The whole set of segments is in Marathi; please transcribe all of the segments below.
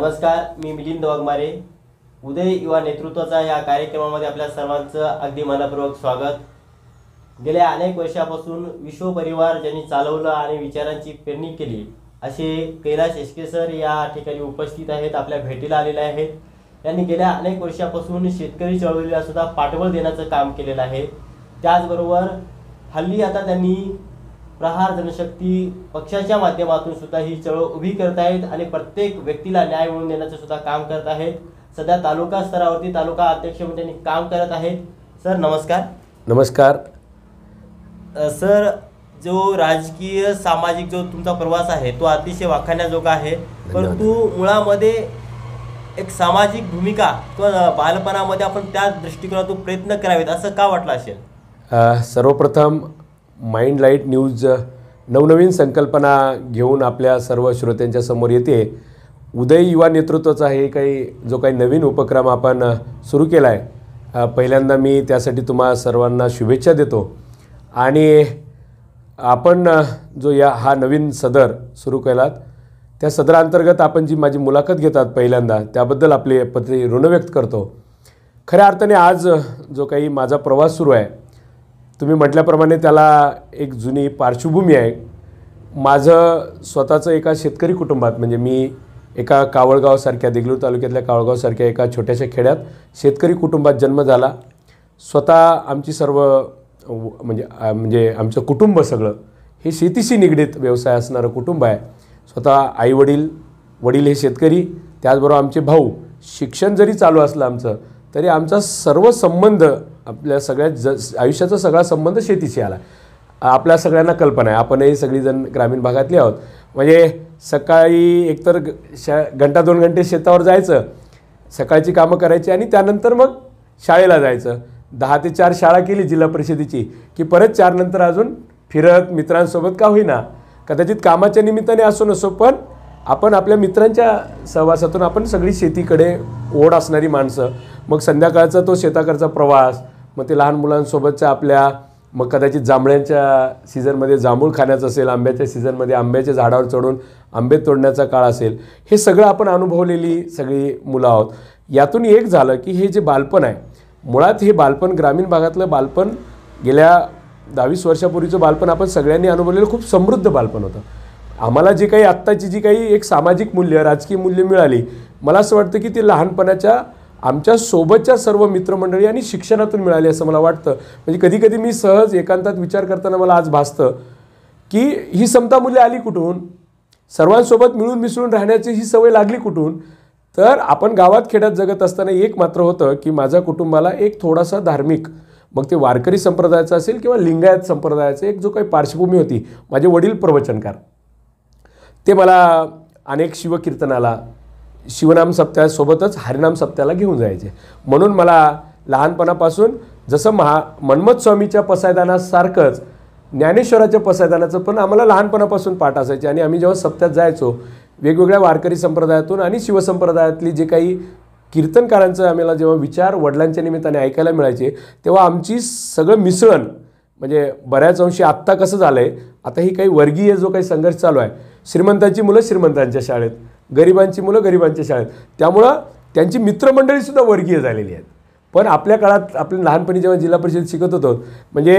नमस्कार मी मिलिंद वाघमारे उदय युवा नेतृत्वाचा या कार्यक्रमामध्ये आपल्या सर्वांचं अगदी मनपूर्वक स्वागत गेल्या अनेक वर्षापासून विश्व परिवार ज्यांनी चालवलं आणि विचारांची पेरणी केली असे कैलाश एशके सर या ठिकाणी उपस्थित आहेत आपल्या भेटीला आलेले आहेत त्यांनी गेल्या अनेक वर्षापासून शेतकरी चळवळीला सुद्धा पाठबळ देण्याचं काम केलेलं आहे त्याचबरोबर हल्ली आता त्यांनी प्रहार जनशक्ती पक्षाच्या माध्यमातून सुद्धा ही चळवळ उभी करत आहेत आणि प्रत्येक व्यक्तीला न्याय मिळवून देण्याचं सुद्धा काम करत आहेत सध्या तालुका स्तरावरती तालुका अध्यक्ष म्हणून काम करत आहेत सर नमस्कार नमस्कार सर जो राजकीय सामाजिक जो तुमचा प्रवास आहे तो अतिशय वाखाण्याजोगा आहे परंतु मुळामध्ये एक सामाजिक भूमिका किंवा बालपणामध्ये आपण त्या दृष्टिकोनातून प्रयत्न करावेत असं का वाटलं असेल सर्वप्रथम माइंड लाईट न्यूज नवनवीन संकल्पना घेऊन आपल्या सर्व श्रोत्यांच्या समोर येते उदय युवा नेतृत्वाचा हे काही जो काही नवीन उपक्रम आपण सुरू केला आहे पहिल्यांदा मी त्यासाठी तुम्हा सर्वांना शुभेच्छा देतो आणि आपण जो या हा नवीन सदर सुरू केलात त्या सदरांतर्गत आपण जी माझी मुलाखत घेतात पहिल्यांदा त्याबद्दल आपले पत्री ऋण व्यक्त करतो खऱ्या अर्थाने आज जो काही माझा प्रवास सुरू आहे तुम्ही म्हटल्याप्रमाणे त्याला एक जुनी पार्श्वभूमी आहे माझं स्वतःचं एका शेतकरी कुटुंबात म्हणजे मी एका कावळगावसारख्या देगलूर तालुक्यातल्या कावळगावसारख्या एका छोट्याशा खेड्यात शेतकरी कुटुंबात जन्म झाला स्वतः आमची सर्व म्हणजे म्हणजे आमचं कुटुंब सगळं हे शेतीशी निगडीत व्यवसाय असणारं कुटुंब आहे स्वतः आईवडील वडील हे शेतकरी त्याचबरोबर आमचे भाऊ शिक्षण जरी चालू असलं आमचं तरी आमचा सर्व संबंध आपल्या सगळ्यात ज आयुष्याचा सगळा संबंध शेतीशी आला आपल्या सगळ्यांना कल्पना आहे आपणही सगळीजण ग्रामीण भागातले आहोत म्हणजे सकाळी एकतर श घंटा दोन घंटे शेतावर जायचं सकाळची कामं करायची आणि त्यानंतर मग शाळेला जायचं दहा ते चार शाळा केली जिल्हा परिषदेची की परत चारनंतर अजून फिरत मित्रांसोबत का होईना कदाचित कामाच्या निमित्ताने असो नसो पण आपण आपल्या मित्रांच्या सहवासातून आपण सगळी शेतीकडे ओढ असणारी माणसं मग संध्याकाळचा तो शेताकडचा प्रवास मग ते लहान मुलांसोबतच्या आपल्या मग कदाचित जांभळ्यांच्या सीझनमध्ये जांभूळ खाण्याचं असेल आंब्याच्या सीझनमध्ये आंब्याच्या झाडावर चढून आंबे तोडण्याचा काळ असेल हे सगळं आपण अनुभवलेली सगळी मुलं आहोत यातून एक झालं की हे जे बालपण आहे मुळात हे बालपण ग्रामीण भागातलं बालपण गेल्या दहावीस वर्षापूर्वीचं बालपण आपण सगळ्यांनी अनुभवलेलं खूप समृद्ध बालपण होतं आम्हाला जे काही आत्ताची जी काही एक सामाजिक मूल्य राजकीय मूल्य मिळाली मला असं वाटतं की ती लहानपणाच्या आमच्या सोबतच्या सर्व मित्रमंडळी आणि शिक्षणातून मिळाली असं मला वाटतं म्हणजे कधी कधी मी सहज एकांतात विचार करताना मला आज भासतं की ही समता मूल्य आली कुठून सर्वांसोबत मिळून मिसळून राहण्याची ही सवय लागली कुठून तर आपण गावात खेड्यात जगत असताना एक मात्र होतं की माझ्या कुटुंबाला एक थोडासा धार्मिक मग ते वारकरी संप्रदायाचा असेल किंवा लिंगायत संप्रदायाचा एक जो काही पार्श्वभूमी होती माझे वडील प्रवचनकार ते मला अनेक शिवकीर्तनाला शिवनाम सप्त्यासोबतच हरिनाम सप्त्याला घेऊन जायचे म्हणून मला लहानपणापासून जसं महा मन्मथ स्वामीच्या पसायदानासारखंच ज्ञानेश्वराच्या पसायदानाचं पण आम्हाला लहानपणापासून पाठ असायचे आणि आम्ही जेव्हा सप्त्यात जायचो वेगवेगळ्या वारकरी संप्रदायातून आणि शिवसंप्रदायातली जे काही कीर्तनकारांचं आम्हाला जेव्हा विचार वडिलांच्या निमित्ताने ऐकायला मिळायचे तेव्हा आमची सगळं मिसळण म्हणजे बऱ्याच अंशी आत्ता कसं झालं आहे आता ही काही वर्गीय जो काही संघर्ष चालू आहे श्रीमंतांची मुलं श्रीमंतांच्या शाळेत गरिबांची मुलं गरिबांच्या शाळेत त्यामुळं त्यांची मित्रमंडळीसुद्धा वर्गीय झालेली आहेत पण आपल्या काळात आपल्या लहानपणी जेव्हा जिल्हा परिषद शिकत होतो म्हणजे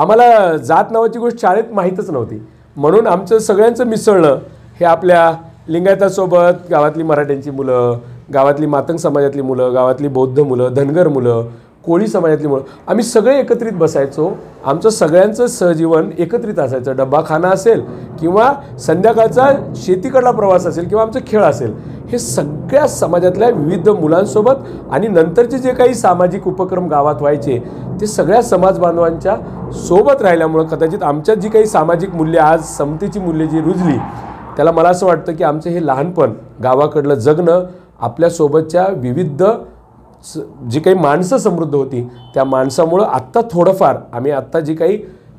आम्हाला जात नावाची गोष्ट शाळेत माहीतच नव्हती म्हणून आमचं सगळ्यांचं मिसळणं हे आपल्या लिंगायतासोबत गावातली मराठ्यांची मुलं गावातली मातंग समाजातली मुलं गावातली बौद्ध मुलं धनगर मुलं कोळी समाजातलीमुळं आम्ही सगळे एकत्रित बसायचो आमचं सगळ्यांचं सहजीवन एकत्रित असायचं डब्बाखाना असेल किंवा संध्याकाळचा शेतीकडला प्रवास असेल किंवा आमचं खेळ असेल हे सगळ्या समाजातल्या विविध मुलांसोबत आणि नंतरचे जे काही सामाजिक उपक्रम गावात व्हायचे ते सगळ्या समाजबांधवांच्या सोबत राहिल्यामुळं कदाचित आमच्यात जी काही सामाजिक मूल्य आज समतेची मूल्य जी रुजली त्याला मला असं वाटतं की आमचं हे लहानपण गावाकडलं जगणं आपल्यासोबतच्या विविध स जी काही माणसं समृद्ध होती त्या माणसामुळं आत्ता थोडंफार आम्ही आत्ता जी काही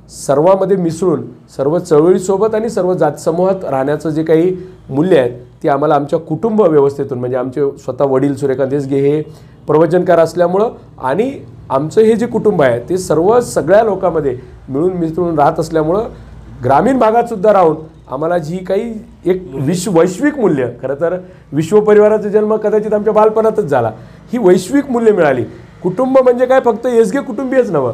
सर्वामध्ये मिसळून सर्व चळवळीसोबत आणि सर्व जातसमूहात राहण्याचं जे काही मूल्य आहेत ते आम्हाला आमच्या कुटुंब व्यवस्थेतून म्हणजे आमचे स्वतः वडील सूर्यकांत देसगे हे प्रवचनकार असल्यामुळं आणि आमचं हे जे कुटुंब आहे ते सर्व सगळ्या लोकांमध्ये मिळून मिसळून राहत असल्यामुळं ग्रामीण भागातसुद्धा राहून आम्हाला जी काही एक विश्व वैश्विक मूल्य खरं तर विश्वपरिवाराचा जन्म कदाचित आमच्या बालपणातच झाला ही वैश्विक मूल्य मिळाली कुटुंब म्हणजे काय फक्त एसगे कुटुंबीयच नवं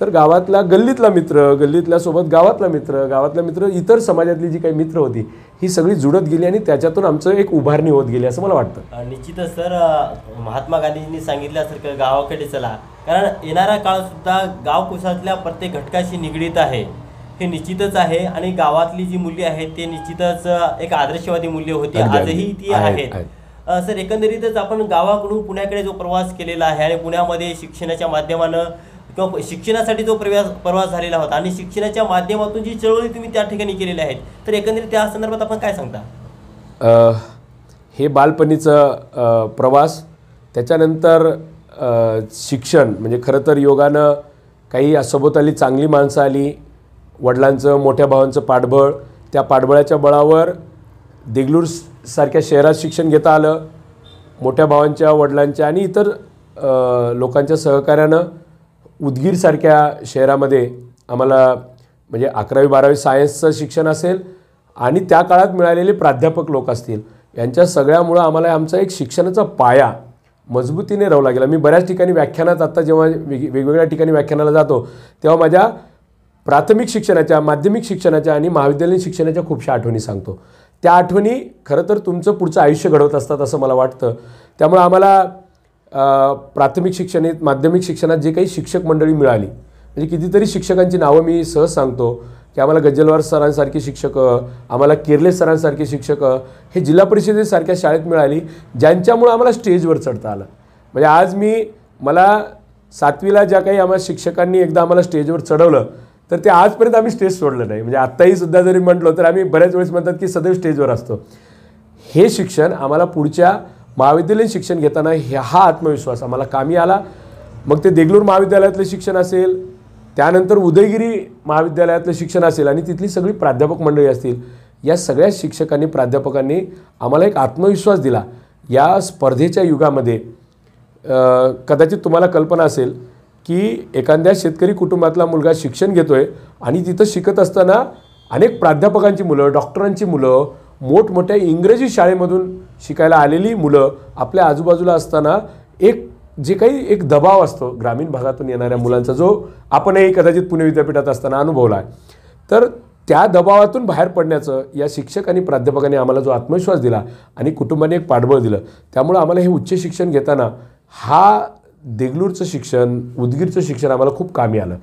तर गावातला गल्लीतला मित्र गल्लीतल्या सोबत गावातला मित्र गावातला मित्र इतर समाजातली जी काही मित्र होती ही सगळी जुडत गेली आणि त्याच्यातून आमचं एक उभारणी होत गेली असं मला वाटतं निश्चितच सर महात्मा गांधीजींनी सांगितल्यासारखं गावाकडे चला कारण येणारा काळ सुद्धा कुशातल्या प्रत्येक घटकाशी निगडीत आहे हे निश्चितच आहे आणि गावातली जी मुली आहेत ते निश्चितच एक आदर्शवादी मूल्य होती आजही ती आहेत सर एकंदरीतच आपण गावाकडून पुण्याकडे जो प्रवास केलेला आहे आणि पुण्यामध्ये शिक्षणाच्या माध्यमानं किंवा शिक्षणासाठी जो प्रवास प्रवास झालेला होता आणि शिक्षणाच्या माध्यमातून जी चळवळी तुम्ही त्या ठिकाणी केलेल्या आहेत तर एकंदरीत त्या संदर्भात आपण काय सांगता हे बालपणीचं प्रवास त्याच्यानंतर शिक्षण म्हणजे खरं तर योगानं काही सोबत आली चांगली माणसं आली वडिलांचं मोठ्या भावांचं पाठबळ त्या पाठबळाच्या बळावर देगलूर सारख्या शहरात शिक्षण घेता आलं मोठ्या भावांच्या वडिलांच्या आणि इतर लोकांच्या सहकार्यानं उदगीरसारख्या शहरामध्ये आम्हाला म्हणजे अकरावी बारावी सायन्सचं शिक्षण असेल आणि त्या काळात मिळालेले प्राध्यापक लोक असतील यांच्या सगळ्यामुळं आम्हाला आमचा एक शिक्षणाचा पाया मजबूतीने राहू गेला मी बऱ्याच ठिकाणी व्याख्यानात आत्ता जेव्हा वेगवेगळ्या ठिकाणी व्याख्यानाला जातो तेव्हा माझ्या प्राथमिक शिक्षणाच्या माध्यमिक शिक्षणाच्या आणि महाविद्यालयीन शिक्षणाच्या खूपशा आठवणी सांगतो त्या आठवणी खरं तर तुमचं पुढचं आयुष्य घडवत असतात असं मला वाटतं त्यामुळं आम्हाला प्राथमिक शिक्षणात माध्यमिक शिक्षणात जे काही शिक्षक मंडळी मिळाली म्हणजे कितीतरी शिक्षकांची नावं मी सहज सांगतो की आम्हाला गज्जलवार सरांसारखे शिक्षक आम्हाला केरले सरांसारखे शिक्षकं हे जिल्हा परिषदेसारख्या शाळेत मिळाली ज्यांच्यामुळं आम्हाला स्टेजवर चढता आलं म्हणजे आज मी मला सातवीला ज्या काही आम्हाला शिक्षकांनी एकदा आम्हाला स्टेजवर चढवलं तर ते आजपर्यंत आम्ही स्टेज सोडलं नाही म्हणजे आत्ताही सुद्धा जरी म्हटलो तर आम्ही बऱ्याच वेळेस म्हणतात की सदैव स्टेजवर असतो हे शिक्षण आम्हाला पुढच्या महाविद्यालयीन शिक्षण घेताना हा आत्मविश्वास आम्हाला कामी आला मग ते देगलूर महाविद्यालयातलं शिक्षण असेल त्यानंतर उदयगिरी महाविद्यालयातलं शिक्षण असेल आणि तिथली सगळी प्राध्यापक मंडळी असतील या सगळ्या शिक्षकांनी प्राध्यापकांनी आम्हाला एक आत्मविश्वास दिला या स्पर्धेच्या युगामध्ये कदाचित तुम्हाला कल्पना असेल की एखाद्या शेतकरी कुटुंबातला मुलगा शिक्षण घेतो आहे आणि तिथं शिकत असताना अनेक प्राध्यापकांची मुलं डॉक्टरांची मुलं मोठमोठ्या इंग्रजी शाळेमधून शिकायला आलेली मुलं आपल्या आजूबाजूला असताना एक जे काही एक दबाव असतो ग्रामीण भागातून येणाऱ्या मुलांचा जो आपणही कदाचित पुणे विद्यापीठात असताना अनुभवला आहे तर त्या दबावातून बाहेर पडण्याचं या शिक्षक आणि प्राध्यापकांनी आम्हाला जो आत्मविश्वास दिला आणि कुटुंबाने एक पाठबळ दिलं त्यामुळं आम्हाला हे उच्च शिक्षण घेताना हा देगलूरचं शिक्षण उदगीरचं शिक्षण आम्हाला खूप कामी आलं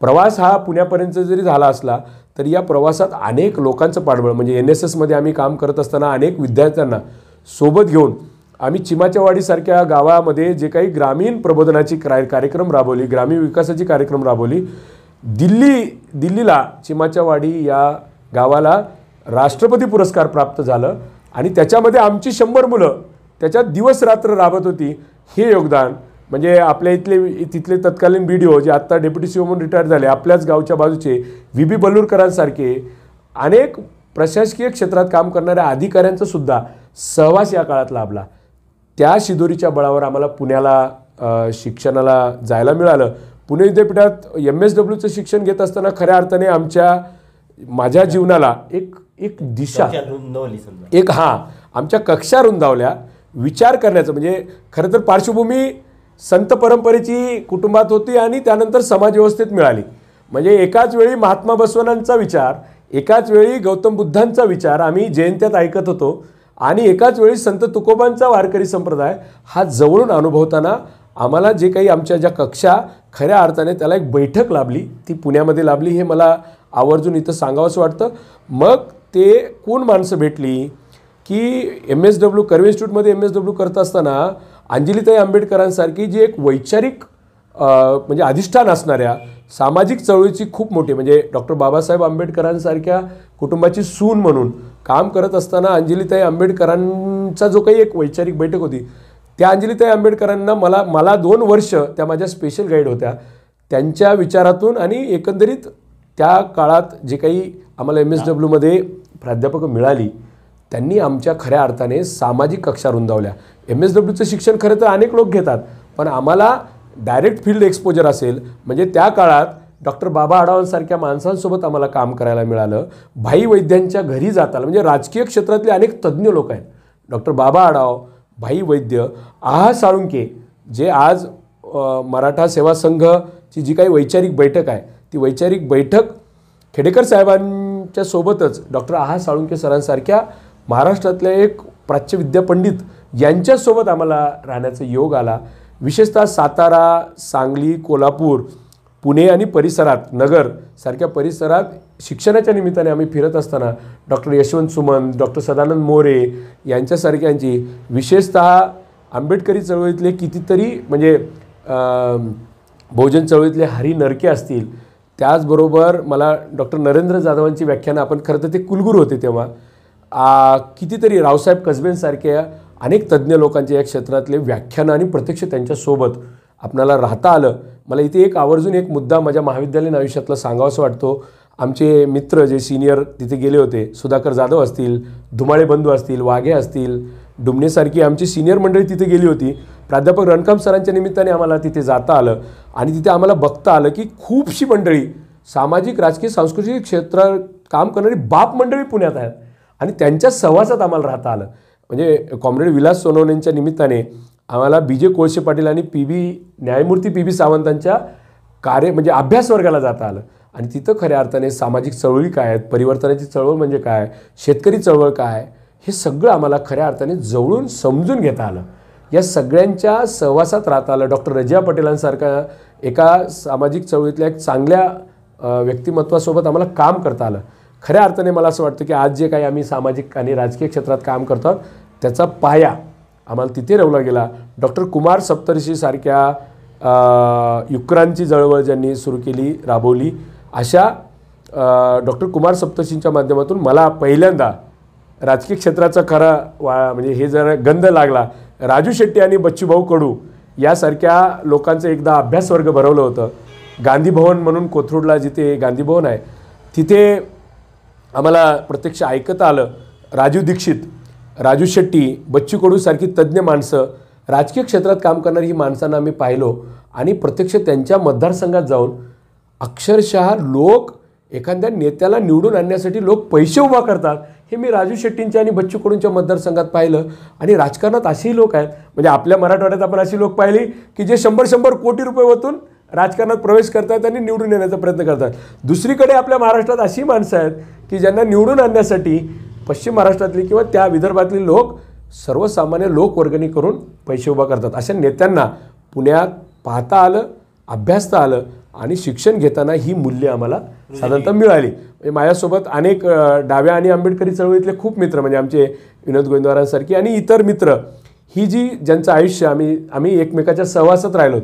प्रवास हा पुण्यापर्यंत जरी झाला असला तरी या प्रवासात अनेक लोकांचं पाठबळ म्हणजे एन एस एसमध्ये आम्ही काम करत असताना अनेक विद्यार्थ्यांना सोबत घेऊन आम्ही चिमाच्यावाडीसारख्या गावामध्ये जे काही ग्रामीण प्रबोधनाची क्राय कार्यक्रम राबवली ग्रामीण विकासाची कार्यक्रम राबवली दिल्ली दिल्लीला चिमाच्यावाडी या गावाला राष्ट्रपती पुरस्कार प्राप्त झालं आणि त्याच्यामध्ये आमची शंभर मुलं त्याच्यात दिवस रात्र राबत होती हे योगदान म्हणजे आपल्या इथले तिथले तत्कालीन बी डी ओ जे आत्ता डेप्युटी सी ओ म्हणून रिटायर झाले आपल्याच गावच्या बाजूचे व्ही बी बलूरकरांसारखे अनेक प्रशासकीय क्षेत्रात काम करणाऱ्या अधिकाऱ्यांचा सुद्धा सहवास या काळात लाभला त्या शिदोरीच्या बळावर आम्हाला पुण्याला शिक्षणाला जायला मिळालं पुणे विद्यापीठात एम एस डब्ल्यूचं शिक्षण घेत असताना खऱ्या अर्थाने आमच्या माझ्या जीवनाला एक एक दिशा एक हां आमच्या कक्षा रुंदावल्या विचार करण्याचं म्हणजे खरं तर पार्श्वभूमी संत परंपरेची कुटुंबात होती आणि त्यानंतर समाजव्यवस्थेत मिळाली म्हणजे एकाच वेळी महात्मा बसवनांचा विचार एकाच वेळी गौतम बुद्धांचा विचार आम्ही जयंत्यात ऐकत होतो आणि एकाच वेळी संत तुकोबांचा वारकरी संप्रदाय हा जवळून अनुभवताना आम्हाला जे काही आमच्या ज्या कक्षा खऱ्या अर्थाने त्याला एक बैठक लाभली ती पुण्यामध्ये लाभली हे मला आवर्जून इथं सांगावंसं वाटतं मग ते कोण माणसं भेटली की एम एस डब्ल्यू कर्वे इन्स्टिट्यूटमध्ये एम एस डब्ल्यू करत असताना अंजलीताई आंबेडकरांसारखी जी एक वैचारिक म्हणजे अधिष्ठान असणाऱ्या सामाजिक चळवळीची खूप मोठी म्हणजे डॉक्टर बाबासाहेब आंबेडकरांसारख्या कुटुंबाची सून म्हणून काम करत असताना अंजलीताई आंबेडकरांचा जो काही एक वैचारिक बैठक होती त्या अंजलीताई आंबेडकरांना मला मला दोन वर्ष त्या माझ्या स्पेशल गाईड होत्या त्यांच्या विचारातून आणि एकंदरीत त्या काळात जे काही आम्हाला एम एस डब्ल्यूमध्ये प्राध्यापकं मिळाली त्यांनी आमच्या खऱ्या अर्थाने सामाजिक कक्षा रुंदावल्या एम एस डब्ल्यूचं शिक्षण खरं तर अनेक लोक घेतात पण आम्हाला डायरेक्ट फील्ड एक्सपोजर असेल म्हणजे त्या काळात डॉक्टर बाबा आडावांसारख्या माणसांसोबत आम्हाला काम करायला मिळालं भाई वैद्यांच्या घरी जाताला म्हणजे राजकीय क्षेत्रातले अनेक तज्ज्ञ लोक आहेत डॉक्टर बाबा आडाव भाई वैद्य आहा साळुंके जे आज मराठा सेवा संघची जी काही वैचारिक बैठक आहे ती वैचारिक बैठक खेडेकर साहेबांच्या सोबतच डॉक्टर आहा साळुंके सरांसारख्या महाराष्ट्रातल्या एक प्राच्यविद्यापंडित पंडित यांच्यासोबत आम्हाला राहण्याचा योग आला विशेषतः सातारा सांगली कोल्हापूर पुणे आणि परिसरात नगर सारख्या परिसरात शिक्षणाच्या निमित्ताने आम्ही फिरत असताना डॉक्टर यशवंत सुमन डॉक्टर सदानंद मोरे यांच्यासारख्यांची विशेषतः आंबेडकरी चळवळीतले कितीतरी म्हणजे बहुजन चळवळीतले हरी नरके असतील त्याचबरोबर मला डॉक्टर नरेंद्र जाधवांची व्याख्यानं आपण खरं तर ते कुलगुरू होते तेव्हा कितीतरी रावसाहेब कसबेंसारख्या अनेक तज्ज्ञ लोकांचे या क्षेत्रातले व्याख्यानं आणि प्रत्यक्ष त्यांच्यासोबत आपणाला राहता आलं मला इथे एक आवर्जून एक मुद्दा माझ्या महाविद्यालयीन आयुष्यातला असं वाटतो आमचे मित्र जे सिनियर तिथे गेले होते सुधाकर जाधव असतील धुमाळे बंधू असतील वाघे असतील डुमणेसारखी आमची सिनियर मंडळी तिथे गेली होती प्राध्यापक रणकाम सरांच्या निमित्ताने आम्हाला तिथे जाता आलं आणि तिथे आम्हाला बघता आलं की खूपशी मंडळी सामाजिक राजकीय सांस्कृतिक क्षेत्रात काम करणारी बाप मंडळी पुण्यात आहेत आणि त्यांच्या सहवासात आम्हाला राहता आलं म्हणजे कॉम्रेड विलास सोनवणेंच्या निमित्ताने आम्हाला बी जे कोळसे पाटील आणि पी बी न्यायमूर्ती पी बी सावंतांच्या कार्य म्हणजे अभ्यास वर्गाला जाता आलं आणि तिथं खऱ्या अर्थाने सामाजिक चळवळी काय आहेत परिवर्तनाची चळवळ म्हणजे काय शेतकरी चळवळ काय हे सगळं आम्हाला खऱ्या अर्थाने जवळून समजून घेता आलं या सगळ्यांच्या सहवासात राहता आलं डॉक्टर रजिया पटेलांसारख्या एका सामाजिक चळवळीतल्या एक चांगल्या व्यक्तिमत्वासोबत आम्हाला काम करता आलं खऱ्या अर्थाने मला असं वाटतं की आज जे काही आम्ही सामाजिक आणि राजकीय क्षेत्रात काम करतो त्याचा पाया आम्हाला तिथे रवला गेला डॉक्टर कुमार सप्तर्षीसारख्या युक्रांची चळवळ ज्यांनी सुरू केली राबवली अशा डॉक्टर कुमार सप्तर्षींच्या माध्यमातून मला पहिल्यांदा राजकीय क्षेत्राचा खरा वा म्हणजे हे जर गंध लागला राजू शेट्टी आणि बच्चूभाऊ कडू यासारख्या लोकांचं एकदा अभ्यासवर्ग भरवलं होतं गांधी भवन म्हणून कोथरूडला जिथे गांधी भवन आहे तिथे आम्हाला प्रत्यक्ष ऐकता आलं राजू दीक्षित राजू शेट्टी बच्चू कडूसारखी तज्ज्ञ माणसं राजकीय क्षेत्रात काम करणारी ही माणसांना आम्ही पाहिलो आणि प्रत्यक्ष त्यांच्या मतदारसंघात जाऊन अक्षरशः लोक एखाद्या नेत्याला निवडून आणण्यासाठी लोक पैसे उभा करतात हे मी राजू शेट्टींच्या आणि बच्चू कडूंच्या मतदारसंघात पाहिलं आणि राजकारणात असेही लोक आहेत म्हणजे आपल्या मराठवाड्यात आपण अशी लोक पाहिली की जे शंभर शंभर कोटी रुपये वतून राजकारणात प्रवेश करतात आणि निवडून येण्याचा प्रयत्न करतात दुसरीकडे आपल्या महाराष्ट्रात अशी माणसं आहेत की ज्यांना निवडून आणण्यासाठी पश्चिम महाराष्ट्रातली किंवा त्या विदर्भातले लोक सर्वसामान्य लोकवर्गणी करून पैसे उभा करतात अशा नेत्यांना पुण्यात पाहता आलं अभ्यासता आलं आणि शिक्षण घेताना ही मूल्य आम्हाला साधारणतः मिळाली म्हणजे माझ्यासोबत अनेक डाव्या आणि आंबेडकरी चळवळीतले खूप मित्र म्हणजे आमचे विनोद गोविंदवारांसारखी आणि इतर मित्र ही जी ज्यांचं आयुष्य आम्ही आम्ही एकमेकाच्या सहवासात राहिलो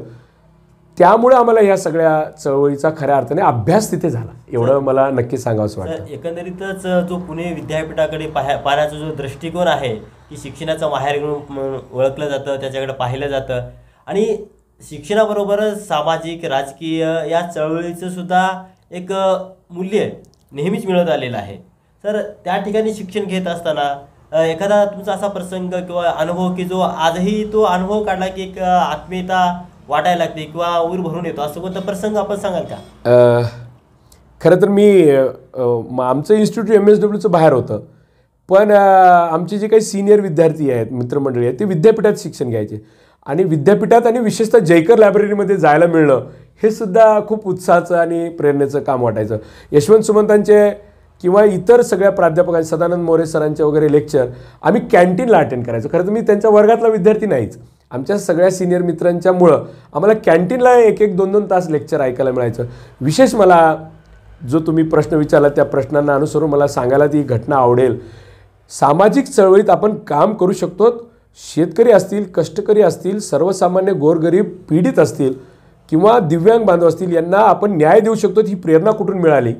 त्यामुळे आम्हाला ह्या सगळ्या चळवळीचा खऱ्या अर्थाने अभ्यास तिथे झाला एवढं मला नक्की सांगावंसं वाटतं एकंदरीतच जो पुणे विद्यापीठाकडे पाहा पाहण्याचा जो दृष्टिकोन आहे की शिक्षणाचं माहेर म्हणून ओळखलं जातं त्याच्याकडे पाहिलं जातं आणि शिक्षणाबरोबरच सामाजिक राजकीय या चळवळीचं सुद्धा एक मूल्य नेहमीच मिळत आलेलं आहे तर त्या ठिकाणी शिक्षण घेत असताना एखादा तुमचा असा प्रसंग किंवा अनुभव की जो आजही तो अनुभव काढला की एक आत्मीयता वाटायला लागते किंवा ऊर भरून येतो असं कोणता प्रसंग आपण सांगाल का खरं तर मी आमचं इन्स्टिट्यूट एम एस डब्ल्यूचं बाहेर होतं पण आमचे जे काही सिनियर विद्यार्थी आहेत मित्रमंडळी आहेत ते विद्यापीठात शिक्षण घ्यायचे आणि विद्यापीठात आणि विशेषतः जयकर लायब्ररीमध्ये जायला मिळणं हे सुद्धा खूप उत्साहाचं आणि प्रेरणेचं काम वाटायचं यशवंत सुमंतांचे किंवा इतर सगळ्या प्राध्यापकांचे सदानंद मोरे सरांचे वगैरे लेक्चर आम्ही कॅन्टीनला अटेंड करायचो खरं तर मी त्यांच्या वर्गातला विद्यार्थी नाहीच आमच्या सगळ्या सिनियर मित्रांच्यामुळं आम्हाला कॅन्टीनला एक एक दोन दोन तास लेक्चर ऐकायला मिळायचं विशेष मला जो तुम्ही प्रश्न विचारला त्या प्रश्नांना अनुसरून मला सांगायला ती घटना आवडेल सामाजिक चळवळीत आपण काम करू शकतो शेतकरी असतील कष्टकरी असतील सर्वसामान्य गोरगरीब पीडित असतील किंवा दिव्यांग बांधव असतील यांना आपण न्याय देऊ शकतो ही प्रेरणा कुठून मिळाली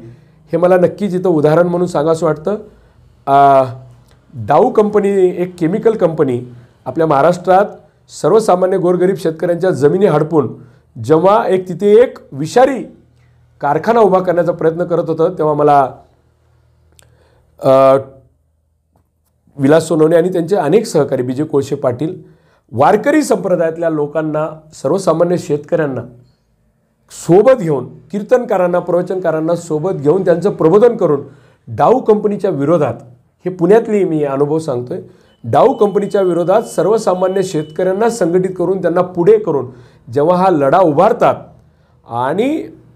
हे मला नक्कीच इथं उदाहरण म्हणून सांगावंसं वाटतं डाऊ कंपनी एक केमिकल कंपनी आपल्या महाराष्ट्रात सर्वसामान्य गोरगरीब शेतकऱ्यांच्या जमिनी हडपून जेव्हा एक तिथे एक विषारी कारखाना उभा करण्याचा प्रयत्न करत होतं तेव्हा मला विलास सोनवणे आणि त्यांचे अनेक सहकारी विजय कोळशे पाटील वारकरी संप्रदायातल्या लोकांना सर्वसामान्य शेतकऱ्यांना सोबत घेऊन कीर्तनकारांना प्रवचनकारांना सोबत घेऊन त्यांचं प्रबोधन करून डाऊ कंपनीच्या विरोधात हे पुण्यातली मी अनुभव सांगतोय डाऊ कंपनीच्या विरोधात सर्वसामान्य शेतकऱ्यांना संघटित करून त्यांना पुढे करून जेव्हा हा लढा उभारतात आणि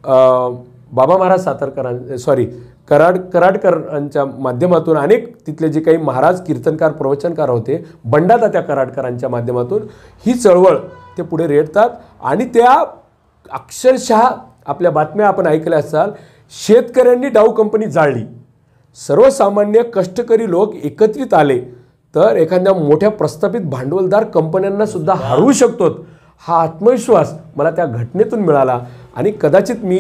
बाबा महाराज सातारकरां सॉरी कराड कराडकरांच्या माध्यमातून अनेक तिथले जे काही महाराज कीर्तनकार प्रवचनकार होते बंडाता त्या कराडकरांच्या माध्यमातून ही चळवळ ते पुढे रेटतात आणि त्या अक्षरशः आपल्या बातम्या आपण ऐकल्या असाल शेतकऱ्यांनी डाऊ कंपनी जाळली सर्वसामान्य कष्टकरी लोक एकत्रित आले तर एखाद्या मोठ्या प्रस्थापित भांडवलदार कंपन्यांनासुद्धा सुद्धा हरवू शकतो हा आत्मविश्वास मला त्या घटनेतून मिळाला आणि कदाचित मी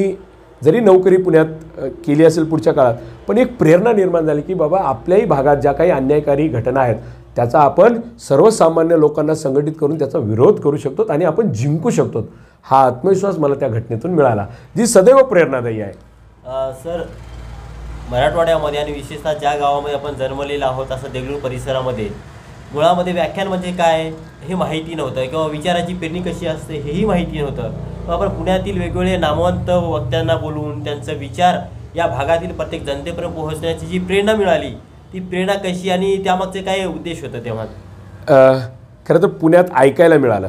जरी नोकरी पुण्यात केली असेल पुढच्या काळात पण एक प्रेरणा निर्माण झाली की बाबा आपल्याही भागात ज्या काही अन्यायकारी घटना आहेत त्याचा आपण सर्वसामान्य लोकांना संघटित करून त्याचा विरोध करू शकतो आणि आपण जिंकू शकतो हा आत्मविश्वास मला त्या घटनेतून मिळाला जी सदैव प्रेरणादायी आहे सर मराठवाड्यामध्ये आणि विशेषतः ज्या गावामध्ये आपण जन्मलेलो आहोत असं देगलूर परिसरामध्ये मुळामध्ये व्याख्यान म्हणजे काय हे माहिती नव्हतं किंवा विचाराची पेरणी कशी असते हेही माहिती नव्हतं आपण पुण्यातील वेगवेगळे नामवंत वक्त्यांना बोलून त्यांचा विचार या भागातील प्रत्येक जनतेपर्यंत पोहोचण्याची जी प्रेरणा मिळाली ती प्रेरणा कशी आणि त्यामागचे काय उद्देश होतं तेव्हा खरं तर पुण्यात ऐकायला मिळालं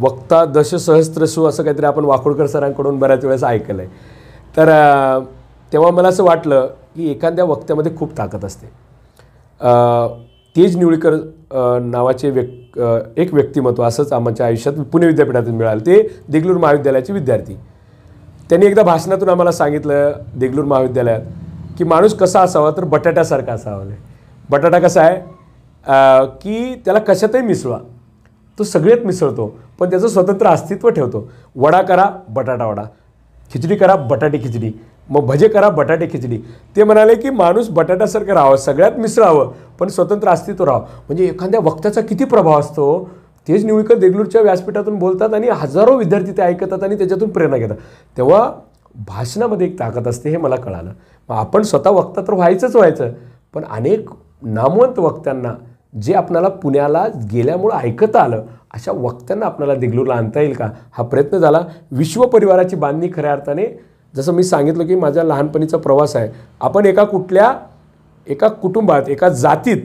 वक्ता सु असं काहीतरी आपण वाकुळकर सरांकडून बऱ्याच वेळेस ऐकलं आहे तर तेव्हा मला असं वाटलं की एखाद्या वक्त्यामध्ये खूप ताकद असते तेज निवळीकर नावाचे व्यक् एक व्यक्तिमत्व असंच आमच्या आयुष्यात पुणे विद्यापीठातून मिळालं ते देगलूर महाविद्यालयाचे विद्यार्थी त्यांनी एकदा भाषणातून आम्हाला सांगितलं देगलूर महाविद्यालयात की माणूस कसा असावा तर बटाट्यासारखा असावा बटाटा कसा आहे की त्याला कशातही मिसळा तो सगळ्यात मिसळतो पण त्याचं स्वतंत्र अस्तित्व ठेवतो वडा करा बटाटा वडा खिचडी करा बटाटे खिचडी मग भजे करा बटाटे खिचडी ते म्हणाले की माणूस बटाट्यासारखं राहावं सगळ्यात मिसळावं पण स्वतंत्र अस्तित्व राहावं म्हणजे एखाद्या वक्त्याचा किती प्रभाव असतो तेच निवळीकर देगलूरच्या व्यासपीठातून बोलतात आणि हजारो विद्यार्थी ते ऐकतात आणि त्याच्यातून प्रेरणा घेतात तेव्हा भाषणामध्ये एक ताकद असते हे मला कळालं मग आपण स्वतः वक्ता तर व्हायचंच व्हायचं पण अनेक नामवंत वक्त्यांना जे आपणाला पुण्याला गेल्यामुळं ऐकता आलं अशा वक्त्यांना आपल्याला देगलूरला आणता येईल का हा प्रयत्न झाला विश्वपरिवाराची बांधणी खऱ्या अर्थाने जसं मी सांगितलं की माझ्या लहानपणीचा प्रवास आहे आपण एका कुठल्या एका कुटुंबात एका जातीत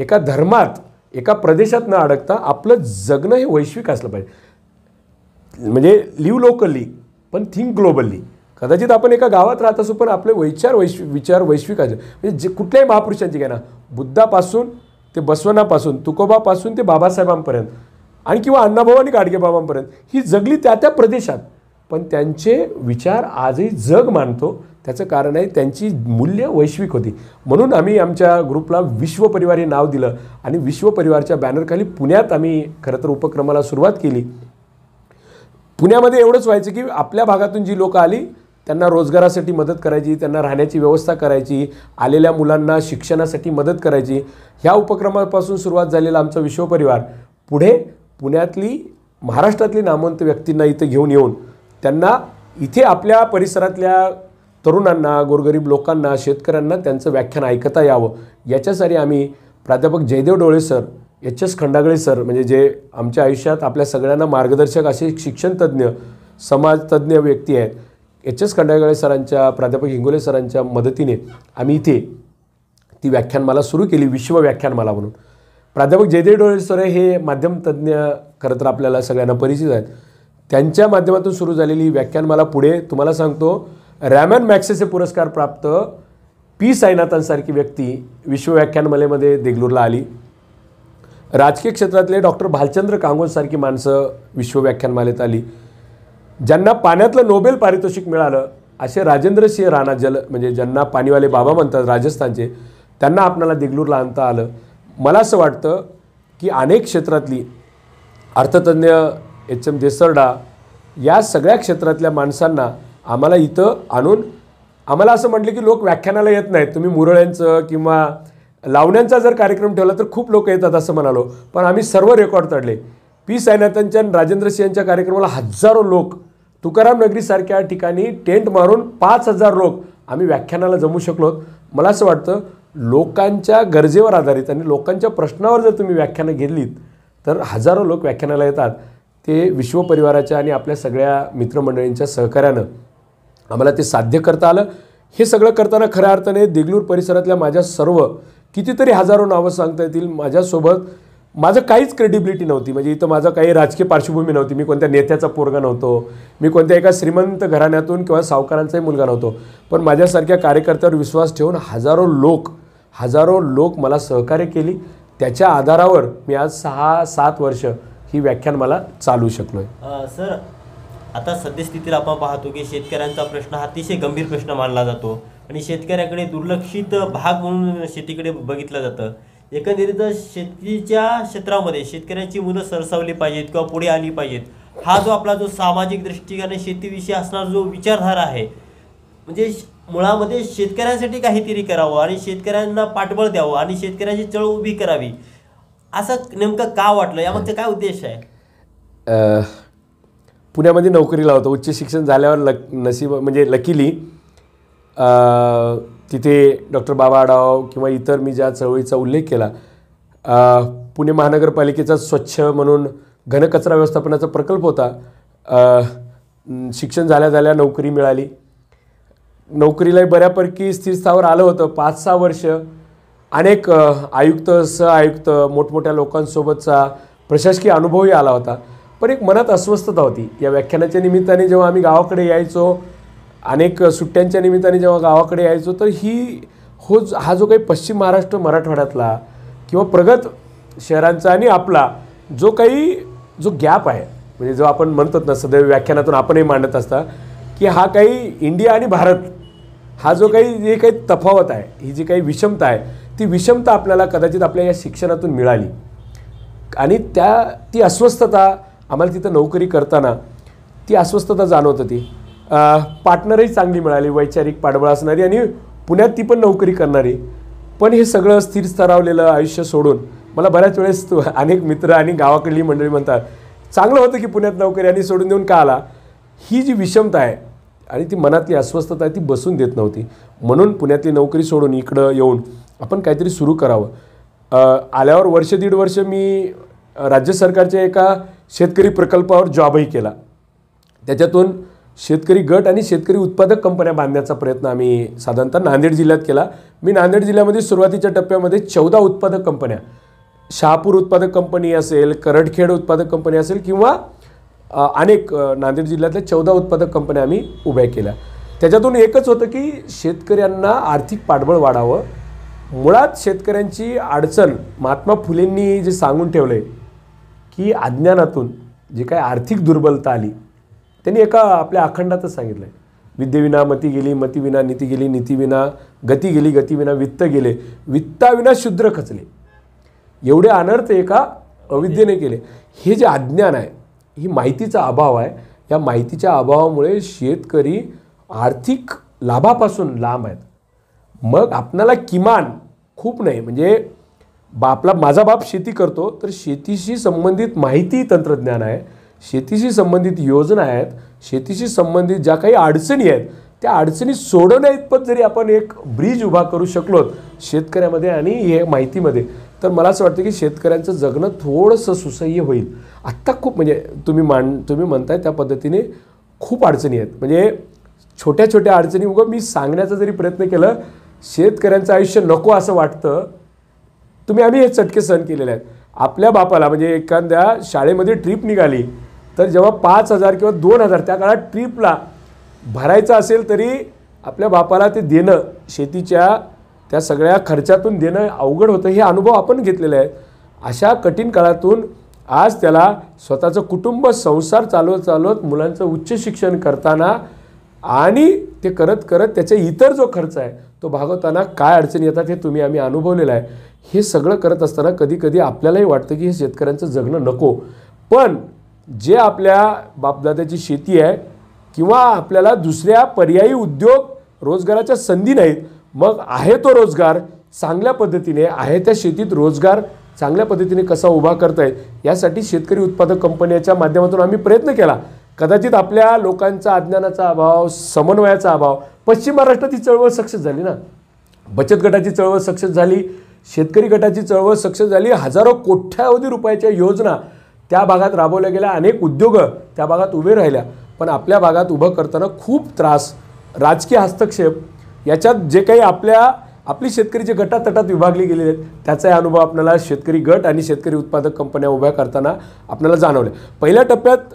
एका धर्मात एका प्रदेशात न अडकता आपलं जगणं हे वैश्विक असलं पाहिजे म्हणजे लिव्ह लोकली पण थिंक ग्लोबली कदाचित आपण एका गावात राहत असू पण आपले वैचार वैश्विक विचार वैश्विक असेल म्हणजे जे कुठल्याही महापुरुषांची घ्या ना बुद्धापासून ते बसवनापासून तुकोबापासून ते बाबासाहेबांपर्यंत आणि किंवा अण्णाभाऊ आणि गाडगेबाबांपर्यंत ही जगली त्या त्या प्रदेशात पण त्यांचे विचार आजही जग मानतो त्याचं कारण आहे त्यांची मूल्य वैश्विक होती म्हणून आम्ही आमच्या ग्रुपला विश्वपरिवार हे नाव दिलं आणि विश्वपरिवारच्या बॅनरखाली पुण्यात आम्ही खरं तर उपक्रमाला सुरुवात केली पुण्यामध्ये एवढंच व्हायचं की आपल्या भागातून जी लोकं आली त्यांना रोजगारासाठी मदत करायची त्यांना राहण्याची व्यवस्था करायची आलेल्या मुलांना शिक्षणासाठी मदत करायची ह्या उपक्रमापासून सुरुवात झालेला आमचा विश्वपरिवार पुढे पुण्यातली महाराष्ट्रातली नामवंत व्यक्तींना इथं घेऊन येऊन त्यांना इथे आपल्या परिसरातल्या तरुणांना गोरगरीब लोकांना शेतकऱ्यांना त्यांचं व्याख्यान ऐकता यावं याच्यासाठी आम्ही प्राध्यापक Jaydev Dole sir H S Khandagale sir म्हणजे जे आमच्या आयुष्यात आपल्या सगळ्यांना मार्गदर्शक असे शिक्षणतज्ज्ञ समाजतज्ज्ञ व्यक्ती आहेत एच एस खंडागळे सरांच्या प्राध्यापक हिंगोले सरांच्या मदतीने आम्ही इथे ती व्याख्यानमाला सुरू केली विश्व व्याख्यानमाला म्हणून प्राध्यापक जयदेव डोळे सर हे माध्यमतज्ज्ञ खरं तर आपल्याला सगळ्यांना परिचित आहेत त्यांच्या माध्यमातून सुरू झालेली व्याख्यानमाला पुढे तुम्हाला सांगतो रॅमन मॅक्सेसे पुरस्कार प्राप्त पी साईनाथांसारखी व्यक्ती विश्वव्याख्यानमालेमध्ये देगलूरला आली राजकीय क्षेत्रातले डॉक्टर भालचंद्र कांगोलसारखी माणसं विश्वव्याख्यानमालेत आली ज्यांना पाण्यातलं नोबेल पारितोषिक मिळालं असे राजेंद्र सिंह राणा जल म्हणजे ज्यांना पाणीवाले बाबा म्हणतात राजस्थानचे त्यांना आपणाला देगलूरला आणता आलं मला असं वाटतं की अनेक क्षेत्रातली अर्थतज्ञ एच एम देसरडा या सगळ्या क्षेत्रातल्या माणसांना आम्हाला इथं आणून आम्हाला असं म्हटलं की लोक व्याख्यानाला येत नाहीत तुम्ही मुरळ्यांचं किंवा लावण्यांचा जर कार्यक्रम ठेवला तर खूप लोक येतात असं म्हणालो पण आम्ही सर्व रेकॉर्ड चढले पी सायनाथांच्या राजेंद्र सिंहांच्या कार्यक्रमाला हजारो लोक तुकाराम नगरीसारख्या ठिकाणी टेंट मारून पाच हजार लोक आम्ही व्याख्यानाला जमू शकलो मला असं वाटतं लोकांच्या गरजेवर आधारित आणि लोकांच्या प्रश्नावर जर तुम्ही व्याख्यानं घेतलीत तर हजारो लोक व्याख्यानाला येतात ते विश्वपरिवाराच्या आणि आपल्या सगळ्या मित्रमंडळींच्या सहकार्यानं आम्हाला ते साध्य करता आलं हे सगळं करताना खऱ्या अर्थाने देगलूर परिसरातल्या माझ्या सर्व कितीतरी हजारो नावं सांगता येतील माझ्यासोबत माझं काहीच क्रेडिबिलिटी नव्हती म्हणजे इथं माझं काही राजकीय पार्श्वभूमी नव्हती मी कोणत्या नेत्याचा पोरगा नव्हतो मी कोणत्या एका श्रीमंत घराण्यातून किंवा सावकारांचाही मुलगा नव्हतो पण माझ्यासारख्या कार्यकर्त्यावर विश्वास ठेवून हजारो लोक हजारो लोक मला सहकार्य केली त्याच्या आधारावर मी आज सहा सात वर्ष ही व्याख्यान मला चालू शकलो आहे सर आता सद्यस्थितीला आपण पाहतो की शेतकऱ्यांचा प्रश्न हा अतिशय गंभीर प्रश्न मानला जातो आणि शेतकऱ्याकडे दुर्लक्षित भाग म्हणून शेतीकडे बघितलं जातं एकंदरीत शेतीच्या क्षेत्रामध्ये शेतकऱ्यांची मुलं सरसावली पाहिजेत किंवा पुढे आली पाहिजेत हा जो आपला जो सामाजिक दृष्टिकोन शेतीविषयी असणारा जो विचारधारा आहे म्हणजे मुळामध्ये शेतकऱ्यांसाठी काहीतरी करावं आणि शेतकऱ्यांना पाठबळ द्यावं आणि शेतकऱ्यांची चळ उभी करावी असं नेमकं का वाटलं यामध्ये काय उद्देश आहे पुण्यामध्ये नोकरीला होतो उच्च शिक्षण झाल्यावर लक नसीब म्हणजे लकीली तिथे डॉक्टर बाबा आडाव किंवा इतर मी ज्या चळवळीचा उल्लेख केला पुणे महानगरपालिकेचा स्वच्छ म्हणून घनकचरा व्यवस्थापनाचा प्रकल्प होता शिक्षण झाल्या झाल्या नोकरी मिळाली नोकरीलाही बऱ्यापैकी स्थिरस्थावर आलं होतं पाच सहा वर्ष अनेक आयुक्त आयुक्त मोठमोठ्या लोकांसोबतचा प्रशासकीय अनुभवही आला होता पण एक मनात अस्वस्थता होती या व्याख्यानाच्या निमित्ताने जेव्हा आम्ही गावाकडे यायचो अनेक सुट्ट्यांच्या निमित्ताने जेव्हा गावाकडे यायचो तर ही हो हा जो काही पश्चिम महाराष्ट्र मराठवाड्यातला किंवा प्रगत शहरांचा आणि आपला जो काही जो गॅप आहे म्हणजे जो आपण म्हणतात ना सदैव व्याख्यानातून आपणही मांडत असता की हा काही इंडिया आणि भारत हा जो काही जे काही तफावत आहे ही जी काही विषमता आहे ती विषमता आपल्याला कदाचित आपल्या या शिक्षणातून मिळाली आणि त्या ती अस्वस्थता आम्हाला तिथं नोकरी करताना ती अस्वस्थता जाणवत होती पार्टनरही चांगली मिळाली वैचारिक पाठबळ असणारी आणि पुण्यात ती पण नोकरी करणारी पण हे सगळं स्थिर स्तरावलेलं आयुष्य सोडून मला बऱ्याच वेळेस अनेक मित्र आणि गावाकडली मंडळी म्हणतात चांगलं होतं की पुण्यात नोकरी आणि सोडून देऊन का आला ही जी विषमता आहे आणि ती मनातली अस्वस्थता आहे ती बसून देत नव्हती म्हणून पुण्यातली नोकरी सोडून इकडं येऊन आपण काहीतरी सुरू करावं आल्यावर वर्ष दीड वर्ष मी राज्य सरकारच्या एका शेतकरी प्रकल्पावर जॉबही केला त्याच्यातून शेतकरी गट आणि शेतकरी उत्पादक कंपन्या बांधण्याचा प्रयत्न आम्ही साधारणतः नांदेड जिल्ह्यात केला मी नांदेड जिल्ह्यामध्ये सुरुवातीच्या टप्प्यामध्ये चौदा उत्पादक कंपन्या शहापूर उत्पादक कंपनी असेल करडखेड उत्पादक कंपनी असेल किंवा अनेक नांदेड जिल्ह्यातल्या चौदा उत्पादक कंपन्या आम्ही उभ्या केल्या त्याच्यातून एकच होतं की शेतकऱ्यांना आर्थिक पाठबळ वाढावं मुळात शेतकऱ्यांची अडचण महात्मा फुलेंनी जे सांगून ठेवलं आहे की अज्ञानातून जी काही आर्थिक दुर्बलता आली त्यांनी एका आपल्या अखंडातच सांगितलं आहे विद्येविना मती गेली मतीविना नीती गेली नीतीविना गती गेली गतीविना वित्त गेले वित्ताविना शुद्र खचले एवढे अनर्थ एका अविद्येने केले हे जे अज्ञान आहे ही माहितीचा अभाव आहे या माहितीच्या अभावामुळे शेतकरी आर्थिक लाभापासून लांब आहेत मग आपणाला किमान खूप नाही म्हणजे बापला माझा बाप शेती करतो तर शेतीशी संबंधित माहिती तंत्रज्ञान आहे शेतीशी संबंधित योजना आहेत शेतीशी संबंधित ज्या काही अडचणी आहेत त्या अडचणी सोडवण्या इतपत जरी आपण एक ब्रिज उभा करू शकलोत शेतकऱ्यामध्ये आणि हे माहितीमध्ये तर मला असं वाटतं की शेतकऱ्यांचं जगणं थोडंसं सुसह्य होईल आत्ता खूप म्हणजे तुम्ही मान तुम्ही म्हणताय त्या पद्धतीने खूप अडचणी आहेत म्हणजे छोट्या छोट्या अडचणी उगं मी सांगण्याचा जरी प्रयत्न केला शेतकऱ्यांचं आयुष्य नको असं वाटतं तुम्ही आम्ही हे चटके सहन केलेले आहेत आपल्या बापाला म्हणजे एखाद्या शाळेमध्ये ट्रीप निघाली तर जेव्हा पाच हजार किंवा दोन हजार त्या काळात ट्रीपला भरायचं असेल तरी आपल्या बापाला ते देणं शेतीच्या त्या सगळ्या खर्चातून देणं अवघड होतं हे अनुभव आपण घेतलेले आहेत अशा कठीण काळातून आज त्याला स्वतःचं कुटुंब संसार चालवत चालवत मुलांचं उच्च शिक्षण करताना आणि ते करत करत त्याच्या इतर जो खर्च आहे तो भागवताना काय अडचणी येतात हे तुम्ही आम्ही अनुभवलेलं आहे हे सगळं करत असताना कधी कधी आपल्यालाही वाटतं की हे शेतकऱ्यांचं जगणं नको पण जे आपल्या बापदाद्याची शेती आहे किंवा आपल्याला दुसऱ्या पर्यायी उद्योग रोजगाराच्या संधी नाहीत मग आहे तो रोजगार चांगल्या पद्धतीने आहे त्या शेतीत रोजगार चांगल्या पद्धतीने कसा उभा करता येईल यासाठी शेतकरी उत्पादक कंपन्याच्या माध्यमातून आम्ही प्रयत्न केला कदाचित आपल्या लोकांचा अज्ञानाचा अभाव समन्वयाचा अभाव पश्चिम महाराष्ट्रात ही चळवळ सक्सेस झाली ना बचत गटाची चळवळ सक्सेस झाली शेतकरी गटाची चळवळ सक्सेस झाली हजारो कोट्यावधी रुपयाच्या योजना त्या भागात राबवल्या गेल्या अनेक उद्योग त्या भागात उभे राहिल्या पण आपल्या भागात उभं करताना खूप त्रास राजकीय हस्तक्षेप याच्यात जे काही आपल्या आपली शेतकरी जे गटातटात विभागली गेलेली आहेत त्याचाही अनुभव आपल्याला शेतकरी गट आणि शेतकरी उत्पादक कंपन्या उभ्या करताना आपल्याला जाणवले पहिल्या टप्प्यात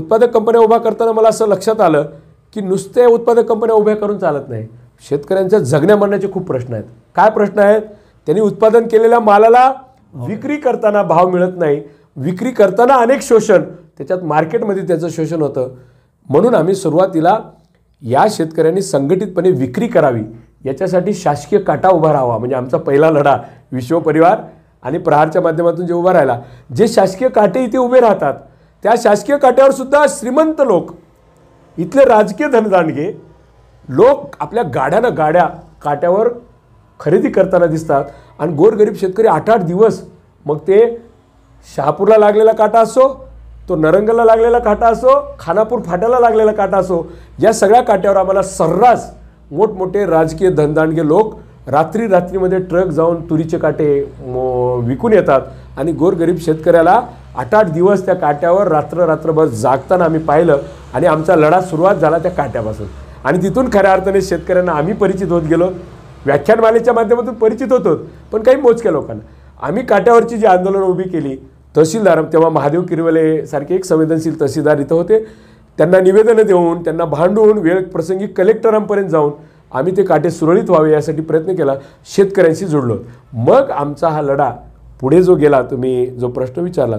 उत्पादक कंपन्या उभा करताना मला असं लक्षात आलं की नुसत्या उत्पादक कंपन्या उभ्या करून चालत नाही शेतकऱ्यांच्या जगण्या मरण्याचे खूप प्रश्न आहेत काय प्रश्न आहेत त्यांनी उत्पादन केलेल्या मालाला विक्री करताना भाव मिळत नाही विक्री करताना अनेक शोषण त्याच्यात मार्केटमध्ये त्याचं शोषण होतं म्हणून आम्ही सुरुवातीला या शेतकऱ्यांनी संघटितपणे विक्री करावी याच्यासाठी शासकीय काटा उभा राहावा म्हणजे आमचा पहिला लढा विश्वपरिवार आणि प्रहारच्या माध्यमातून जे उभा राहिला जे शासकीय काटे इथे उभे राहतात त्या शासकीय काट्यावर सुद्धा श्रीमंत लोक इथले राजकीय धनदानगे लोक आपल्या गाड्यानं गाड्या काट्यावर खरेदी करताना दिसतात आणि गोरगरीब शेतकरी आठ आठ दिवस मग ते शहापूरला लागलेला काटा असो तो नरंगला लागलेला काटा असो खानापूर फाट्याला लागलेला काटा असो या सगळ्या काट्यावर आम्हाला सर्रास मोठमोठे राजकीय धनदानगे लोक रात्री रात्रीमध्ये ट्रक जाऊन तुरीचे काटे विकून येतात आणि गोरगरीब शेतकऱ्याला आठ आठ दिवस त्या काट्यावर रात्र रात्रभर जागताना आम्ही पाहिलं आणि आमचा लढा सुरुवात झाला त्या काट्यापासून आणि तिथून खऱ्या अर्थाने शेतकऱ्यांना आम्ही परिचित होत गेलो व्याख्यानमालेच्या माध्यमातून परिचित होतो पण काही मोजक्या लोकांना आम्ही काट्यावरची जी आंदोलनं उभी केली तहसीलदार तेव्हा महादेव किरवले सारखे एक संवेदनशील तहसीलदार इथं होते त्यांना निवेदनं देऊन त्यांना भांडून वेळ प्रसंगी कलेक्टरांपर्यंत जाऊन आम्ही ते काटे सुरळीत व्हावे यासाठी प्रयत्न केला शेतकऱ्यांशी जुडलो मग आमचा हा लढा पुढे जो गेला तुम्ही जो प्रश्न विचारला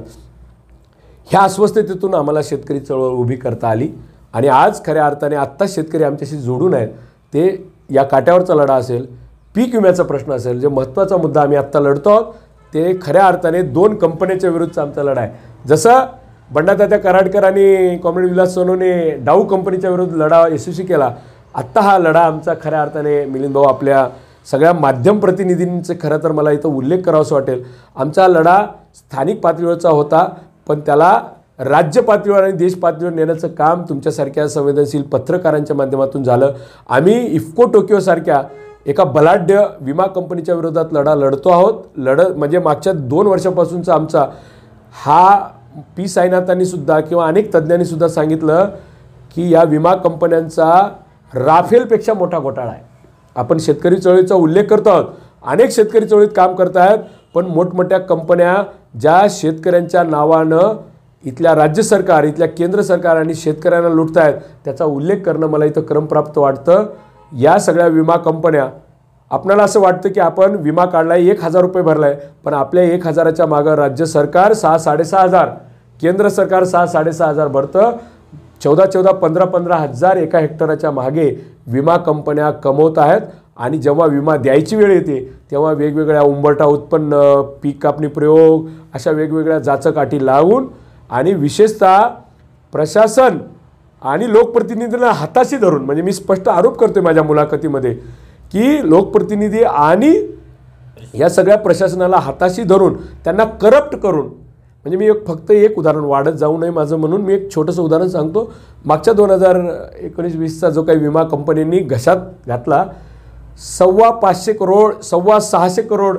ह्या अस्वस्थतेतून आम्हाला शेतकरी चळवळ उभी करता आली आणि आज खऱ्या अर्थाने आत्ताच शेतकरी आमच्याशी जोडून आहेत ते या काट्यावरचा लढा असेल पीक विम्याचा प्रश्न असेल जे महत्त्वाचा मुद्दा आम्ही आत्ता लढतो आहोत ते खऱ्या अर्थाने दोन कंपन्यांच्या विरुद्धचा आमचा लढा आहे जसं बंडातात्या कराडकर आणि कॉम्रेड विलास सोनूने डाऊ कंपनीच्या विरुद्ध लढा यशस्वी केला आत्ता हा लढा आमचा खऱ्या अर्थाने मिलिंद भाऊ आपल्या सगळ्या माध्यम प्रतिनिधींचे खरं तर मला इथं उल्लेख करावासा वाटेल आमचा लढा स्थानिक पातळीवरचा होता पण त्याला राज्य पातळीवर आणि देश पातळीवर नेण्याचं काम तुमच्यासारख्या संवेदनशील पत्रकारांच्या माध्यमातून झालं आम्ही इफ्को टोकियोसारख्या एका बलाढ्य विमा कंपनीच्या विरोधात लढा लढतो आहोत लढत म्हणजे मागच्या दोन वर्षापासूनचा आमचा हा पी साईनाथांनी सुद्धा किंवा अनेक तज्ज्ञांनीसुद्धा सांगितलं की या विमा कंपन्यांचा राफेलपेक्षा मोठा घोटाळा आहे आपण शेतकरी चळवळीचा उल्लेख करत आहोत अनेक शेतकरी चळवळीत काम करत आहेत पण मोठमोठ्या कंपन्या ज्या शेतकऱ्यांच्या नावानं इथल्या राज्य सरकार इथल्या केंद्र सरकार आणि शेतकऱ्यांना लुटत आहेत त्याचा उल्लेख करणं मला इथं क्रमप्राप्त वाटतं या सगळ्या विमा कंपन्या आपणाला असं वाटतं की आपण विमा काढला आहे एक हजार रुपये भरला आहे पण आपल्या एक हजाराच्या मागं राज्य सरकार सहा साडेसहा हजार केंद्र सरकार सहा साडेसहा हजार भरतं चौदा चौदा पंधरा पंधरा हजार एका हेक्टराच्या मागे विमा कंपन्या कमवत आहेत आणि जेव्हा विमा द्यायची वेळ येते तेव्हा वेगवेगळ्या उंबरटा उत्पन्न पीक कापणी प्रयोग अशा वेगवेगळ्या जाचकाठी लावून आणि विशेषतः प्रशासन आणि लोकप्रतिनिधींना हाताशी धरून म्हणजे मी स्पष्ट आरोप करतोय माझ्या मुलाखतीमध्ये की लोकप्रतिनिधी आणि या सगळ्या प्रशासनाला हाताशी धरून त्यांना करप्ट करून म्हणजे मी एक फक्त एक उदाहरण वाढत जाऊ नये माझं म्हणून मी एक छोटंसं उदाहरण सांगतो मागच्या दोन हजार एकोणीस वीसचा जो काही विमा कंपनींनी घशात घातला सव्वा पाचशे करोड सव्वा सहाशे करोड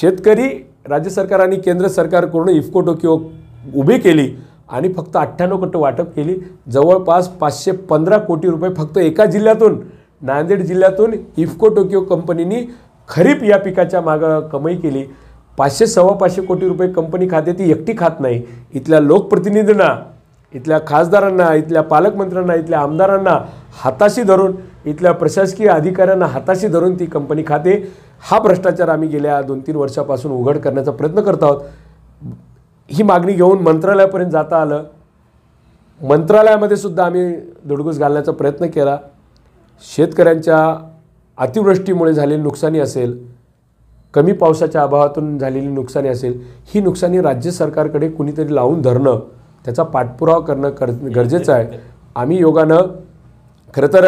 शेतकरी राज्य सरकार आणि केंद्र सरकारकडून इफको टोकियो उभी केली आणि फक्त अठ्ठ्याण्णव कोटी वाटप केली जवळपास पाचशे पंधरा कोटी रुपये फक्त एका जिल्ह्यातून नांदेड जिल्ह्यातून इफको टोकियो कंपनीनी खरीप या पिकाच्या मागं कमाई केली पाचशे सव्वा पाचशे कोटी रुपये कंपनी खाते ती एकटी खात नाही इथल्या लोकप्रतिनिधींना इथल्या खासदारांना इथल्या पालकमंत्र्यांना इथल्या आमदारांना हाताशी धरून इथल्या प्रशासकीय अधिकाऱ्यांना हाताशी धरून ती कंपनी खाते हा भ्रष्टाचार आम्ही गेल्या दोन तीन वर्षापासून उघड करण्याचा प्रयत्न करत आहोत ही मागणी घेऊन मंत्रालयापर्यंत जाता आलं मंत्रालयामध्ये सुद्धा आम्ही दुडगूस घालण्याचा प्रयत्न केला शेतकऱ्यांच्या अतिवृष्टीमुळे झालेली नुकसानी असेल कमी पावसाच्या अभावातून झालेली नुकसानी असेल ही नुकसानी राज्य सरकारकडे कुणीतरी लावून धरणं त्याचा पाठपुरावा करणं कर गरजेचं आहे आम्ही योगानं खरं तर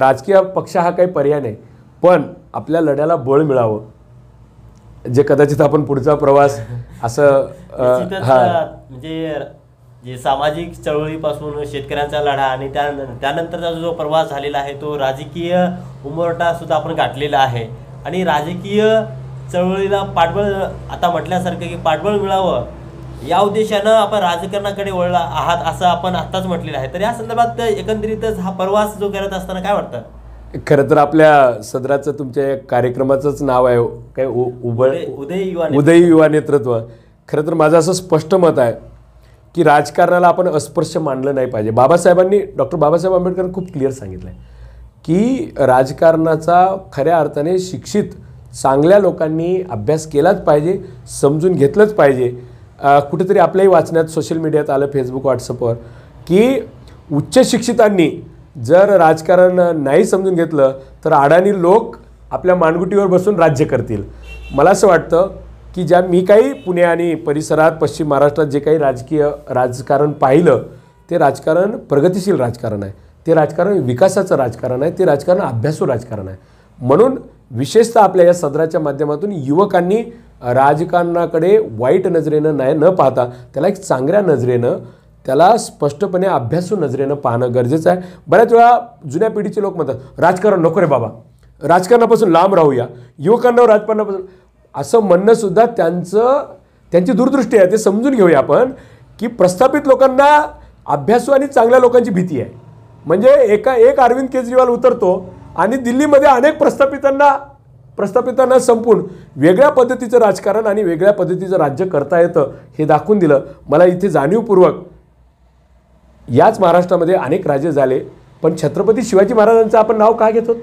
राजकीय पक्ष हा काही पर्याय नाही पण आपल्या लढ्याला बळ मिळावं जे कदाचित आपण पुढचा प्रवास असं म्हणजे जे सामाजिक चळवळीपासून शेतकऱ्यांचा लढा आणि त्यानंतरचा जो प्रवास झालेला आहे तो राजकीय उमरटा सुद्धा आपण गाठलेला आहे आणि राजकीय चळवळीला पाठबळ आता म्हटल्यासारखं की पाठबळ मिळावं या उद्देशानं आपण राजकारणाकडे वळला आहात असं आपण आत्ताच म्हटलेलं आहे तर या संदर्भात एकंदरीतच हा प्रवास जो करत असताना काय वाटतं खरं तर आपल्या सदराचं तुमच्या कार्यक्रमाचंच नाव आहे हो. काय उभय उदय युवा उदय युवा नेतृत्व खरं तर माझं असं स्पष्ट मत आहे की राजकारणाला आपण अस्पृश्य मानलं नाही पाहिजे बाबासाहेबांनी डॉक्टर बाबासाहेब आंबेडकर खूप क्लिअर सांगितलं आहे की राजकारणाचा खऱ्या अर्थाने शिक्षित चांगल्या लोकांनी अभ्यास केलाच पाहिजे समजून घेतलंच पाहिजे कुठेतरी आपल्याही वाचण्यात सोशल मीडियात आलं फेसबुक व्हॉट्सअपवर की उच्च शिक्षितांनी जर राजकारण नाही समजून घेतलं तर अडाणी लोक आपल्या मानगुटीवर बसून राज्य करतील मला असं वाटतं की ज्या मी काही पुणे आणि परिसरात पश्चिम महाराष्ट्रात जे काही राजकीय राजकारण पाहिलं ते राजकारण प्रगतिशील राजकारण आहे ते राजकारण विकासाचं राजकारण आहे ते राजकारण अभ्यासू राजकारण आहे म्हणून विशेषतः आपल्या या सदराच्या माध्यमातून युवकांनी राजकारणाकडे वाईट नजरेनं नाही न पाहता त्याला एक चांगल्या नजरेनं त्याला स्पष्टपणे अभ्यासू नजरेनं पाहणं गरजेचं आहे बऱ्याच वेळा जुन्या पिढीचे लोक म्हणतात राजकारण नको रे बाबा राजकारणापासून लांब राहूया युवकांना राजकारणापासून असं म्हणणंसुद्धा त्यांचं त्यांची दूरदृष्टी आहे ते समजून घेऊया आपण की प्रस्थापित लोकांना अभ्यासू आणि चांगल्या लोकांची भीती आहे म्हणजे एका एक अरविंद केजरीवाल उतरतो आणि दिल्लीमध्ये अनेक प्रस्थापितांना प्रस्थापितांना संपून वेगळ्या पद्धतीचं राजकारण आणि वेगळ्या पद्धतीचं राज्य करता येतं हे दाखवून दिलं मला इथे जाणीवपूर्वक याच महाराष्ट्रामध्ये अनेक राजे झाले पण छत्रपती शिवाजी महाराजांचं आपण नाव का घेतो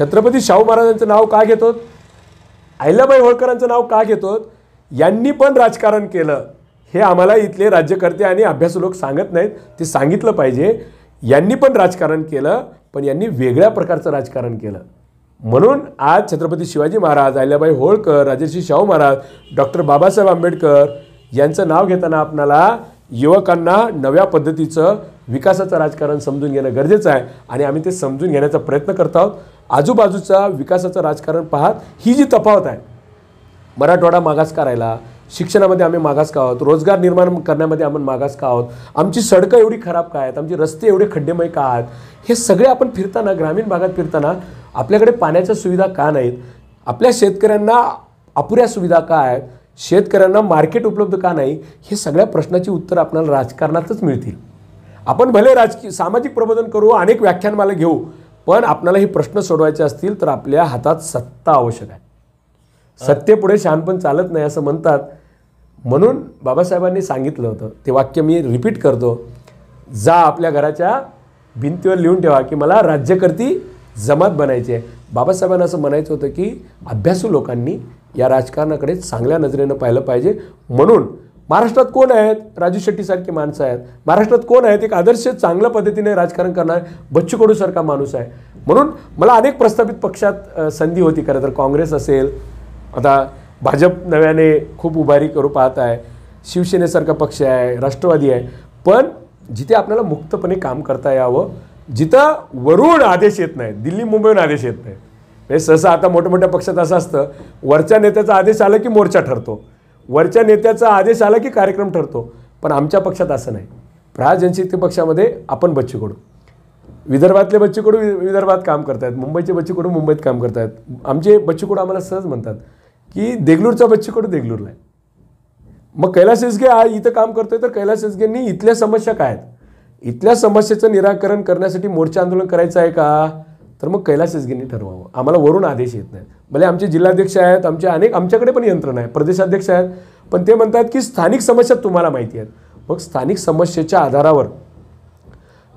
छत्रपती शाहू महाराजांचं नाव का घेतो अहिल्याबाई होळकरांचं नाव का घेतो यांनी पण राजकारण केलं हे आम्हाला इथले राज्यकर्ते आणि अभ्यासू लोक सांगत नाहीत ते सांगितलं पाहिजे यांनी पण राजकारण केलं पण यांनी वेगळ्या प्रकारचं राजकारण केलं म्हणून आज छत्रपती शिवाजी महाराज अहिल्याबाई होळकर राजर्षी शाहू महाराज डॉक्टर बाबासाहेब आंबेडकर यांचं नाव घेताना आपणाला युवकांना नव्या पद्धतीचं विकासाचं राजकारण समजून घेणं गरजेचं आहे आणि आम्ही ते समजून घेण्याचा प्रयत्न करत आहोत आजूबाजूचा विकासाचं राजकारण पाहत ही जी तफावत आहे मराठवाडा मागास करायला शिक्षणामध्ये आम्ही मागास का आहोत रोजगार निर्माण करण्यामध्ये आपण मागास का आहोत आमची सडकं एवढी खराब का आहेत आमचे रस्ते एवढे खड्डेमय का आहेत हे सगळे आपण फिरताना ग्रामीण भागात फिरताना आपल्याकडे पाण्याच्या सुविधा का नाहीत आपल्या शेतकऱ्यांना अपुऱ्या सुविधा का आहेत शेतकऱ्यांना मार्केट उपलब्ध का नाही हे सगळ्या प्रश्नाची उत्तर आपल्याला राजकारणातच मिळतील आपण भले राजकीय सामाजिक प्रबोधन करू अनेक व्याख्यानमाला घेऊ पण आपल्याला हे प्रश्न सोडवायचे असतील तर आपल्या हातात सत्ता आवश्यक आहे सत्तेपुढे पण चालत नाही असं म्हणतात म्हणून बाबासाहेबांनी सांगितलं होतं ते वाक्य मी रिपीट करतो जा आपल्या घराच्या भिंतीवर लिहून ठेवा की मला राज्यकर्ती जमात बनायची आहे बाबासाहेबांना असं म्हणायचं होतं की अभ्यासू लोकांनी या राजकारणाकडे चांगल्या नजरेनं पाहिलं पाहिजे म्हणून महाराष्ट्रात कोण आहेत राजू शेट्टीसारखी माणसं आहेत महाराष्ट्रात कोण आहेत एक आदर्श चांगल्या पद्धतीने राजकारण करणार बच्चू कडूसारखा माणूस आहे म्हणून मला अनेक प्रस्थापित पक्षात संधी होती खरं तर काँग्रेस असेल आता भाजप नव्याने खूप उभारी करू पाहत आहे शिवसेनेसारखा पक्ष आहे राष्ट्रवादी आहे पण जिथे आपल्याला मुक्तपणे काम करता यावं जिथं वरून आदेश येत नाही दिल्ली मुंबईहून आदेश येत नाही म्हणजे सहसा आता मोठ्या मोठ्या पक्षात असं असतं वरच्या नेत्याचा आदेश आला की मोर्चा ठरतो वरच्या नेत्याचा आदेश आला की कार्यक्रम ठरतो पण आमच्या पक्षात असं नाही प्रहार जनशक्ती पक्षामध्ये आपण बच्चू विदर्भातले बच्चू विदर्भात काम करतायत मुंबईचे बच्चू मुंबईत काम करतायत आमचे बच्चू आम्हाला सहज म्हणतात की देगलूरचा बच्चीकडं देगलूरला आहे मग कैलास आ इथं काम करतोय तर कैलास इथल्या समस्या काय आहेत इथल्या समस्येचं निराकरण करण्यासाठी मोर्चा आंदोलन करायचं आहे का तर मग कैलास ठरवावं आम्हाला वरून आदेश येत नाही भले आमचे जिल्हाध्यक्ष आहेत आमचे अनेक आमच्याकडे पण यंत्रणा आहे प्रदेशाध्यक्ष आहेत पण ते म्हणतात की स्थानिक समस्या तुम्हाला माहिती आहेत मग स्थानिक समस्येच्या आधारावर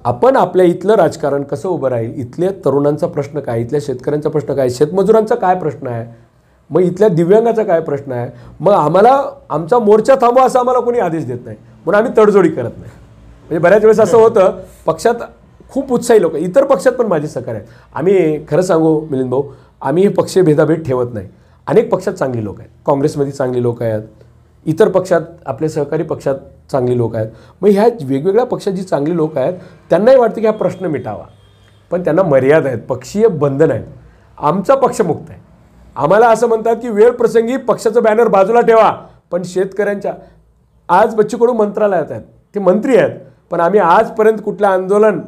आपण आपल्या इथलं राजकारण कसं उभं राहील इथल्या तरुणांचा प्रश्न काय इथल्या शेतकऱ्यांचा प्रश्न काय शेतमजुरांचा काय प्रश्न आहे मग इथल्या दिव्यांगाचा काय प्रश्न आहे मग आम्हाला आमचा मोर्चा थांबवा असं आम्हाला कोणी आदेश देत नाही म्हणून आम्ही तडजोडी करत नाही म्हणजे बऱ्याच वेळेस असं होतं पक्षात खूप उत्साही लोक इतर पक्षात पण माझे सहकारी आहेत आम्ही खरं सांगू मिलिंद भाऊ आम्ही हे पक्ष भेदाभेद ठेवत नाही अनेक पक्षात चांगली लोक आहेत काँग्रेसमध्ये चांगली लोक आहेत इतर पक्षात आपले सहकारी पक्षात चांगली लोक आहेत मग ह्या वेगवेगळ्या पक्षात जी चांगली लोक आहेत त्यांनाही वाटतं की हा प्रश्न मिटावा पण त्यांना मर्यादा आहेत पक्षीय बंधन आहेत आमचा पक्ष मुक्त आहे आम्हाला असं म्हणतात की वेळ प्रसंगी पक्षाचं बॅनर बाजूला ठेवा पण शेतकऱ्यांच्या आज बच्चूकडू मंत्रालयात आहेत ते मंत्री आहेत पण आम्ही आजपर्यंत कुठलं आंदोलन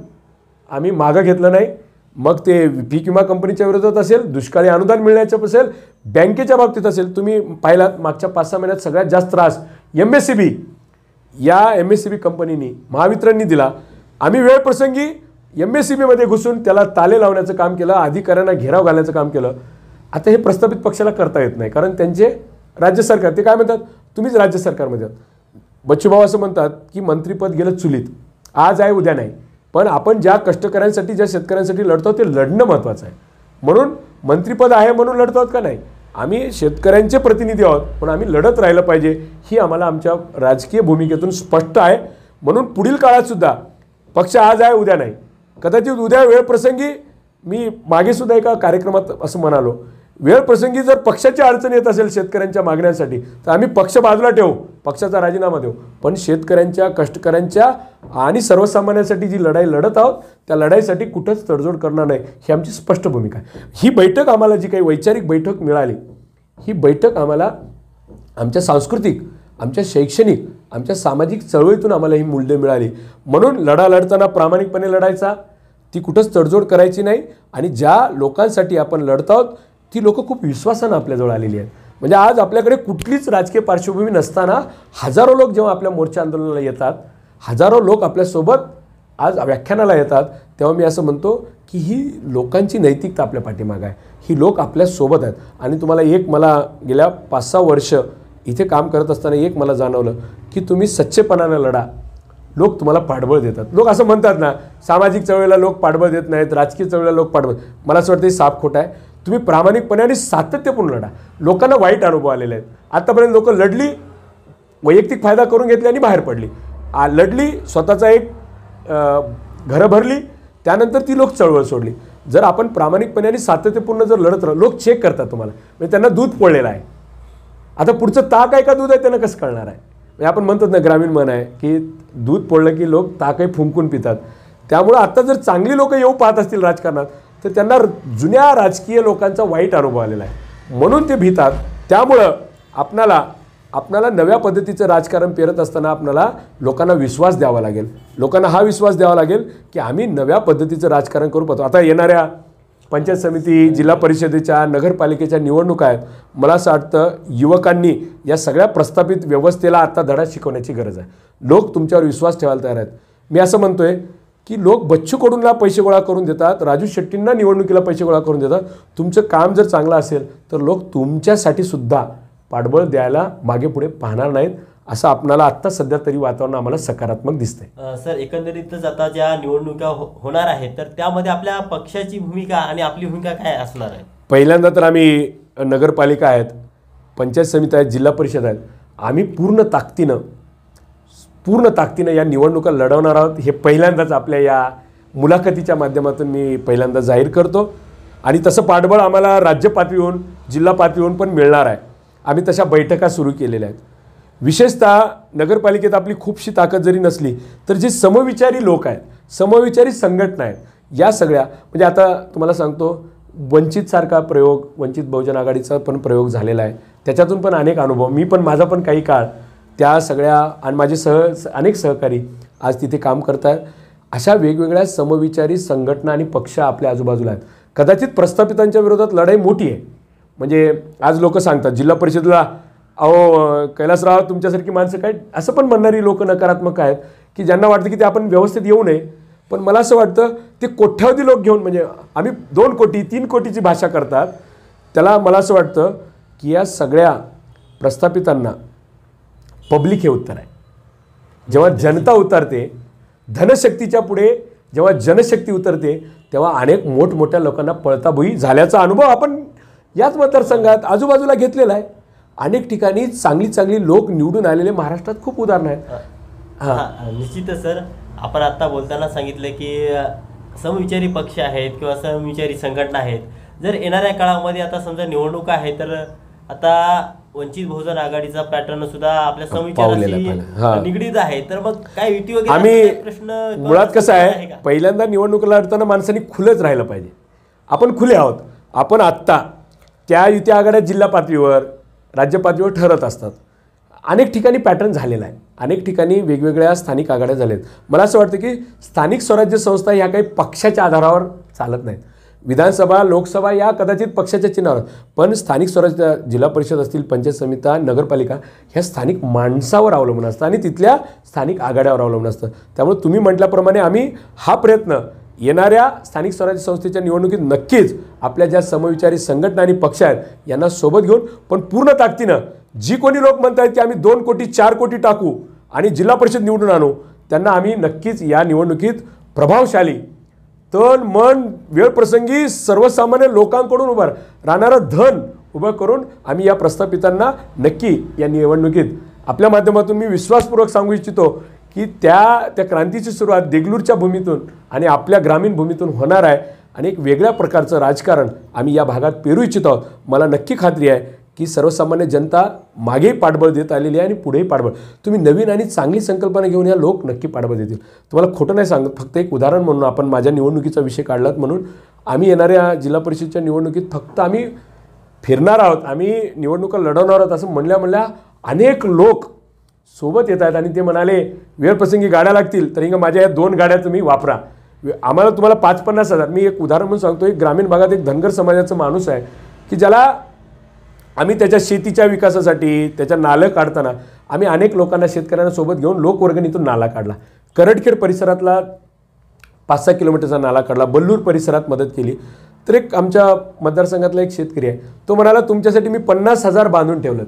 आम्ही मागं घेतलं नाही मग ते पीक विमा कंपनीच्या विरोधात असेल दुष्काळी अनुदान मिळण्याचं असेल बँकेच्या बाबतीत असेल तुम्ही पाहिलात मागच्या पाच सहा महिन्यात सगळ्यात जास्त त्रास एम एस सी बी या एम एस सी बी कंपनीनी महावितरणनी दिला आम्ही वेळप्रसंगी एम एस सी बीमध्ये घुसून त्याला ताले लावण्याचं काम केलं अधिकाऱ्यांना घेराव घालण्याचं काम केलं आता हे प्रस्थापित पक्षाला करता येत नाही कारण त्यांचे राज्य सरकार ते काय म्हणतात तुम्हीच राज्य सरकारमध्ये बच्चूभाऊ असं म्हणतात की मंत्रीपद गेलं चुलीत आज आहे उद्या नाही पण आपण ज्या कष्टकऱ्यांसाठी ज्या शेतकऱ्यांसाठी लढतो ते लढणं महत्त्वाचं आहे म्हणून मंत्रीपद आहे म्हणून लढतो आहोत का नाही आम्ही शेतकऱ्यांचे प्रतिनिधी आहोत पण आम्ही लढत राहिलं पाहिजे ही आम्हाला आमच्या राजकीय भूमिकेतून स्पष्ट आहे म्हणून पुढील काळातसुद्धा पक्ष आज आहे उद्या नाही कदाचित उद्या वेळप्रसंगी मी मागेसुद्धा एका कार्यक्रमात असं म्हणालो वेळप्रसंगी जर पक्षाची अडचण येत असेल शेतकऱ्यांच्या मागण्यांसाठी तर आम्ही पक्ष बाजूला ठेवू पक्षाचा राजीनामा देऊ पण शेतकऱ्यांच्या कष्टकऱ्यांच्या आणि सर्वसामान्यांसाठी जी लढाई लढत आहोत त्या लढाईसाठी कुठंच तडजोड करणार नाही ही आमची स्पष्ट भूमिका आहे ही बैठक आम्हाला जी काही वैचारिक बैठक मिळाली ही बैठक आम्हाला आमच्या सांस्कृतिक आमच्या शैक्षणिक आमच्या सामाजिक चळवळीतून आम्हाला ही मूल्य मिळाली म्हणून लढा लढताना प्रामाणिकपणे लढायचा ती कुठंच तडजोड करायची नाही आणि ज्या लोकांसाठी आपण लढत आहोत ती लोकं खूप विश्वासानं आपल्याजवळ आलेली आहेत म्हणजे आज आपल्याकडे कुठलीच राजकीय पार्श्वभूमी नसताना हजारो लोक जेव्हा आपल्या मोर्चा आंदोलनाला येतात हजारो लोक आपल्यासोबत आज व्याख्यानाला येतात तेव्हा मी असं म्हणतो की ही लोकांची नैतिकता आपल्या पाठीमागं आहे ही लोक आपल्यासोबत आहेत आणि तुम्हाला एक मला गेल्या पाच सहा वर्ष इथे काम करत असताना एक मला जाणवलं की तुम्ही सच्चेपणानं लढा लोक तुम्हाला पाठबळ देतात लोक असं म्हणतात ना सामाजिक चळवळीला लोक पाठबळ देत नाहीत राजकीय चळवळीला लोक पाठबळ मला असं वाटतं हे साफ आहे तुम्ही प्रामाणिकपणे आणि सातत्यपूर्ण लढा लोकांना वाईट अनुभव आलेले आहेत आत्तापर्यंत लोकं लढली वैयक्तिक फायदा करून घेतली आणि बाहेर पडली आ लढली स्वतःचा एक घरं भरली त्यानंतर ती लोक चळवळ सोडली जर आपण प्रामाणिकपणे आणि सातत्यपूर्ण जर लढत राह लोक चेक करतात तुम्हाला म्हणजे त्यांना दूध पोळलेलं आहे आता पुढचं ताक आहे का दूध आहे त्यांना कसं कळणार आहे म्हणजे आपण म्हणतात ना ग्रामीण मन आहे की दूध पोळलं की लोक ताकही फुंकून पितात त्यामुळं आत्ता जर चांगली लोकं येऊ पाहत असतील राजकारणात तर त्यांना जुन्या राजकीय लोकांचा वाईट अनुभव आलेला आहे म्हणून ते भीतात त्यामुळं आपणाला आपणाला नव्या पद्धतीचं राजकारण पेरत असताना आपल्याला लोकांना विश्वास द्यावा लागेल लोकांना हा विश्वास द्यावा लागेल की आम्ही नव्या पद्धतीचं राजकारण करू पाहतो आता येणाऱ्या पंचायत समिती जिल्हा परिषदेच्या नगरपालिकेच्या निवडणुका आहेत मला असं वाटतं युवकांनी या सगळ्या प्रस्थापित व्यवस्थेला आत्ता धडा शिकवण्याची गरज आहे लोक तुमच्यावर विश्वास ठेवायला तयार आहेत मी असं म्हणतो आहे की लोक बच्चू कडूंना पैसे गोळा करून देतात राजू शेट्टींना निवडणुकीला पैसे गोळा करून देतात तुमचं काम जर चांगलं असेल तर लोक तुमच्यासाठी सुद्धा पाठबळ द्यायला मागे पुढे पाहणार नाहीत असं आपणाला आत्ता सध्या तरी वातावरण आम्हाला सकारात्मक दिसतंय सर एकंदरीतच आता ज्या निवडणुका हो-, होणार आहेत तर त्यामध्ये आपल्या पक्षाची भूमिका आणि आपली भूमिका काय असणार आहे पहिल्यांदा तर आम्ही नगरपालिका आहेत पंचायत समिती आहेत जिल्हा परिषद आहेत आम्ही पूर्ण ताकदीनं पूर्ण ताकदीनं या निवडणुका लढवणार आहोत हे पहिल्यांदाच आपल्या या मुलाखतीच्या माध्यमातून मी पहिल्यांदा जाहीर करतो आणि तसं पाठबळ आम्हाला राज्य पातळीहून जिल्हा पातळीहून पण मिळणार आहे आम्ही तशा बैठका सुरू केलेल्या आहेत विशेषतः नगरपालिकेत आपली खूपशी ताकद जरी नसली तर जे समविचारी लोक आहेत समविचारी संघटना आहेत या सगळ्या म्हणजे आता तुम्हाला सांगतो वंचितसारखा प्रयोग वंचित बहुजन आघाडीचा पण प्रयोग झालेला आहे त्याच्यातून पण अनेक अनुभव मी पण माझा पण काही काळ त्या सगळ्या आणि माझे सह अनेक सहकारी आज तिथे काम करतात अशा वेगवेगळ्या समविचारी संघटना आणि पक्ष आपल्या आजूबाजूला आहेत कदाचित प्रस्थापितांच्या विरोधात लढाई मोठी आहे म्हणजे आज लोक सांगतात जिल्हा परिषदेला अहो कैलासराव तुमच्यासारखी माणसं काय असं पण म्हणणारी लोक नकारात्मक आहेत की ज्यांना वाटतं की ते आपण व्यवस्थित येऊ नये पण मला असं वाटतं ते कोठ्यावधी लोक घेऊन म्हणजे आम्ही दोन कोटी तीन कोटीची भाषा करतात त्याला मला असं वाटतं की या सगळ्या प्रस्थापितांना पब्लिक हे उत्तर आहे जेव्हा जनता उतरते धनशक्तीच्या पुढे जेव्हा जनशक्ती उतरते तेव्हा अनेक मोठमोठ्या लोकांना पळताभुई झाल्याचा अनुभव आपण याच मतदारसंघात आजूबाजूला घेतलेला आहे अनेक ठिकाणी चांगली चांगली लोक निवडून आलेले महाराष्ट्रात खूप उदाहरणं आहेत हां निश्चितच सर आपण आत्ता बोलताना सांगितलं की समविचारी पक्ष आहेत किंवा समविचारी संघटना आहेत जर येणाऱ्या काळामध्ये आता समजा निवडणूक आहे तर आता वंचित बहुजन आघाडीचा पॅटर्न सुद्धा आपल्या निगडीत आहे तर मग काय युती वगैरे आम्ही प्रश्न मुळात कसं आहे पहिल्यांदा निवडणूक लढताना माणसांनी खुलंच राहिलं पाहिजे आपण खुले आहोत आपण आत्ता त्या युती आघाड्या जिल्हा पातळीवर राज्य पातळीवर ठरत असतात अनेक ठिकाणी पॅटर्न झालेला आहे अनेक ठिकाणी वेगवेगळ्या स्थानिक आघाड्या झाल्या आहेत मला असं वाटतं की स्थानिक स्वराज्य संस्था ह्या काही पक्षाच्या आधारावर चालत नाहीत विधानसभा लोकसभा या कदाचित पक्षाच्या चिन्हावर पण स्थानिक स्वराज्य जिल्हा परिषद असतील पंचायत समिता नगरपालिका ह्या स्थानिक माणसावर अवलंबून असतं आणि तिथल्या स्थानिक आघाड्यावर अवलंबून असतं त्यामुळे तुम्ही म्हटल्याप्रमाणे आम्ही हा प्रयत्न येणाऱ्या स्थानिक स्वराज्य संस्थेच्या निवडणुकीत नक्कीच आपल्या ज्या समविचारी संघटना आणि पक्ष आहेत यांना सोबत घेऊन पण पूर्ण ताकदीनं जी कोणी लोक म्हणत आहेत की आम्ही दोन कोटी चार कोटी टाकू आणि जिल्हा परिषद निवडून आणू त्यांना आम्ही नक्कीच या निवडणुकीत प्रभावशाली तन मन वेळप्रसंगी सर्वसामान्य लोकांकडून उभार राहणारं धन उभं करून आम्ही या प्रस्थापितांना नक्की या निवडणुकीत आपल्या माध्यमातून मी विश्वासपूर्वक सांगू इच्छितो की त्या त्या क्रांतीची सुरुवात देगलूरच्या भूमीतून आणि आपल्या ग्रामीण भूमीतून होणार आहे आणि एक वेगळ्या प्रकारचं राजकारण आम्ही या भागात पेरू इच्छित आहोत मला नक्की खात्री आहे की सर्वसामान्य जनता मागेही पाठबळ देत आलेली आहे आणि पुढेही पाठबळ तुम्ही नवीन आणि चांगली संकल्पना घेऊन या लोक नक्की पाठबळ देतील तुम्हाला खोटं नाही सांगत फक्त एक उदाहरण म्हणून आपण माझ्या निवडणुकीचा विषय काढलात म्हणून आम्ही येणाऱ्या जिल्हा परिषदच्या निवडणुकीत फक्त आम्ही फिरणार आहोत आम्ही निवडणुका लढवणार आहोत असं म्हणल्या म्हणल्या अनेक लोक सोबत येत आहेत आणि ते म्हणाले वेळप्रसंगी गाड्या लागतील तर हिंग माझ्या या दोन गाड्या तुम्ही वापरा आम्हाला तुम्हाला पाच पन्नास हजार मी एक उदाहरण म्हणून सांगतो एक ग्रामीण भागात एक धनगर समाजाचा माणूस आहे की ज्याला आम्ही त्याच्या शेतीच्या विकासासाठी त्याच्या नालं काढताना आम्ही अनेक लोकांना शेतकऱ्यांना सोबत घेऊन लोकवर्गणीतून नाला काढला करडखेड परिसरातला पाच सहा किलोमीटरचा नाला काढला बल्लूर परिसरात मदत केली तर एक आमच्या मतदारसंघातला एक शेतकरी आहे तो म्हणाला तुमच्यासाठी मी पन्नास हजार बांधून ठेवलं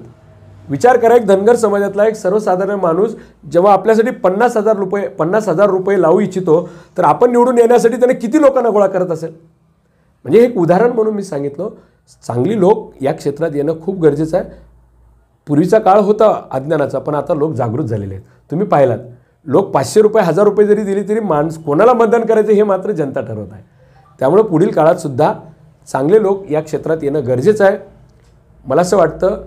विचार करा एक धनगर समाजातला एक सर्वसाधारण माणूस जेव्हा आपल्यासाठी पन्नास हजार रुपये पन्नास हजार रुपये लावू इच्छितो तर आपण निवडून येण्यासाठी त्याने किती लोकांना गोळा करत असेल म्हणजे एक उदाहरण म्हणून मी सांगितलं चांगली लोक या क्षेत्रात येणं खूप गरजेचं आहे पूर्वीचा काळ होता अज्ञानाचा पण आता लोक जागृत झालेले आहेत तुम्ही पाहिलात लोक पाचशे रुपये हजार रुपये जरी दिले तरी माणस कोणाला मतदान करायचं हे मात्र जनता ठरवत आहे त्यामुळे पुढील काळातसुद्धा चांगले लोक या क्षेत्रात येणं गरजेचं आहे मला असं वाटतं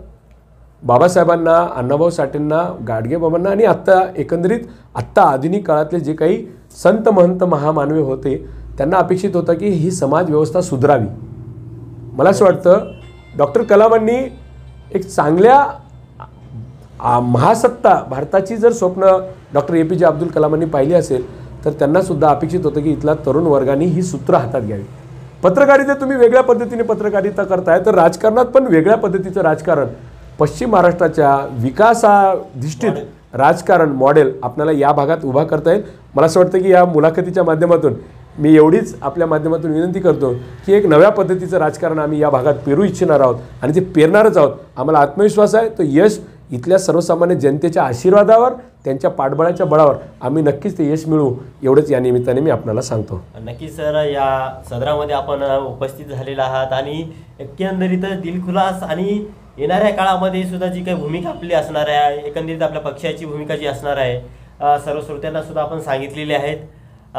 बाबासाहेबांना अण्णाभाऊ साठेंना गाडगेबाबांना आणि आत्ता एकंदरीत आत्ता आधुनिक काळातले जे काही संत महंत महामानवे होते त्यांना अपेक्षित होतं की ही समाजव्यवस्था सुधरावी मला असं वाटतं डॉक्टर कलामांनी एक चांगल्या महासत्ता भारताची जर स्वप्न डॉक्टर ए पी जे अब्दुल कलामांनी पाहिली असेल तर त्यांनासुद्धा अपेक्षित होतं की इथल्या तरुण वर्गाने ही सूत्र हातात घ्यावी पत्रकारिता तुम्ही वेगळ्या पद्धतीने पत्रकारिता करताय तर राजकारणात पण वेगळ्या पद्धतीचं राजकारण पश्चिम महाराष्ट्राच्या विकासाधिष्ठित राजकारण मॉडेल आपल्याला या भागात उभा करता येईल मला असं वाटतं की या मुलाखतीच्या माध्यमातून मी एवढीच आपल्या माध्यमातून विनंती करतो की एक नव्या पद्धतीचं राजकारण आम्ही या भागात पेरू इच्छिणार आहोत आणि ते पेरणारच आहोत आम्हाला आत्मविश्वास आहे तो यश इथल्या सर्वसामान्य जनतेच्या आशीर्वादावर त्यांच्या पाठबळाच्या बळावर आम्ही नक्कीच ते यश मिळू एवढंच या निमित्ताने मी आपल्याला सांगतो नक्कीच सर या सदरामध्ये आपण उपस्थित झालेला आहात आणि एकंदरीत दिलखुलास आणि येणाऱ्या काळामध्ये सुद्धा जी काही भूमिका आपली असणार आहे एकंदरीत आपल्या पक्षाची भूमिका जी असणार आहे सर्व श्रोत्यांना सुद्धा आपण सांगितलेली आहेत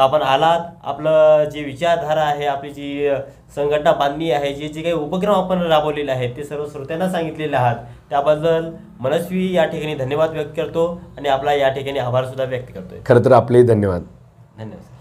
आपण आलात आपलं जे विचारधारा आहे आपली जी संघटना बांधणी आहे जे जे काही उपक्रम आपण राबवलेले आहेत ते सर्व श्रोत्यांना सांगितलेले आहात त्याबद्दल मनस्वी या ठिकाणी धन्यवाद व्यक्त करतो आणि आपला या ठिकाणी आभारसुद्धा व्यक्त करतो खरं तर आपले धन्यवाद धन्यवाद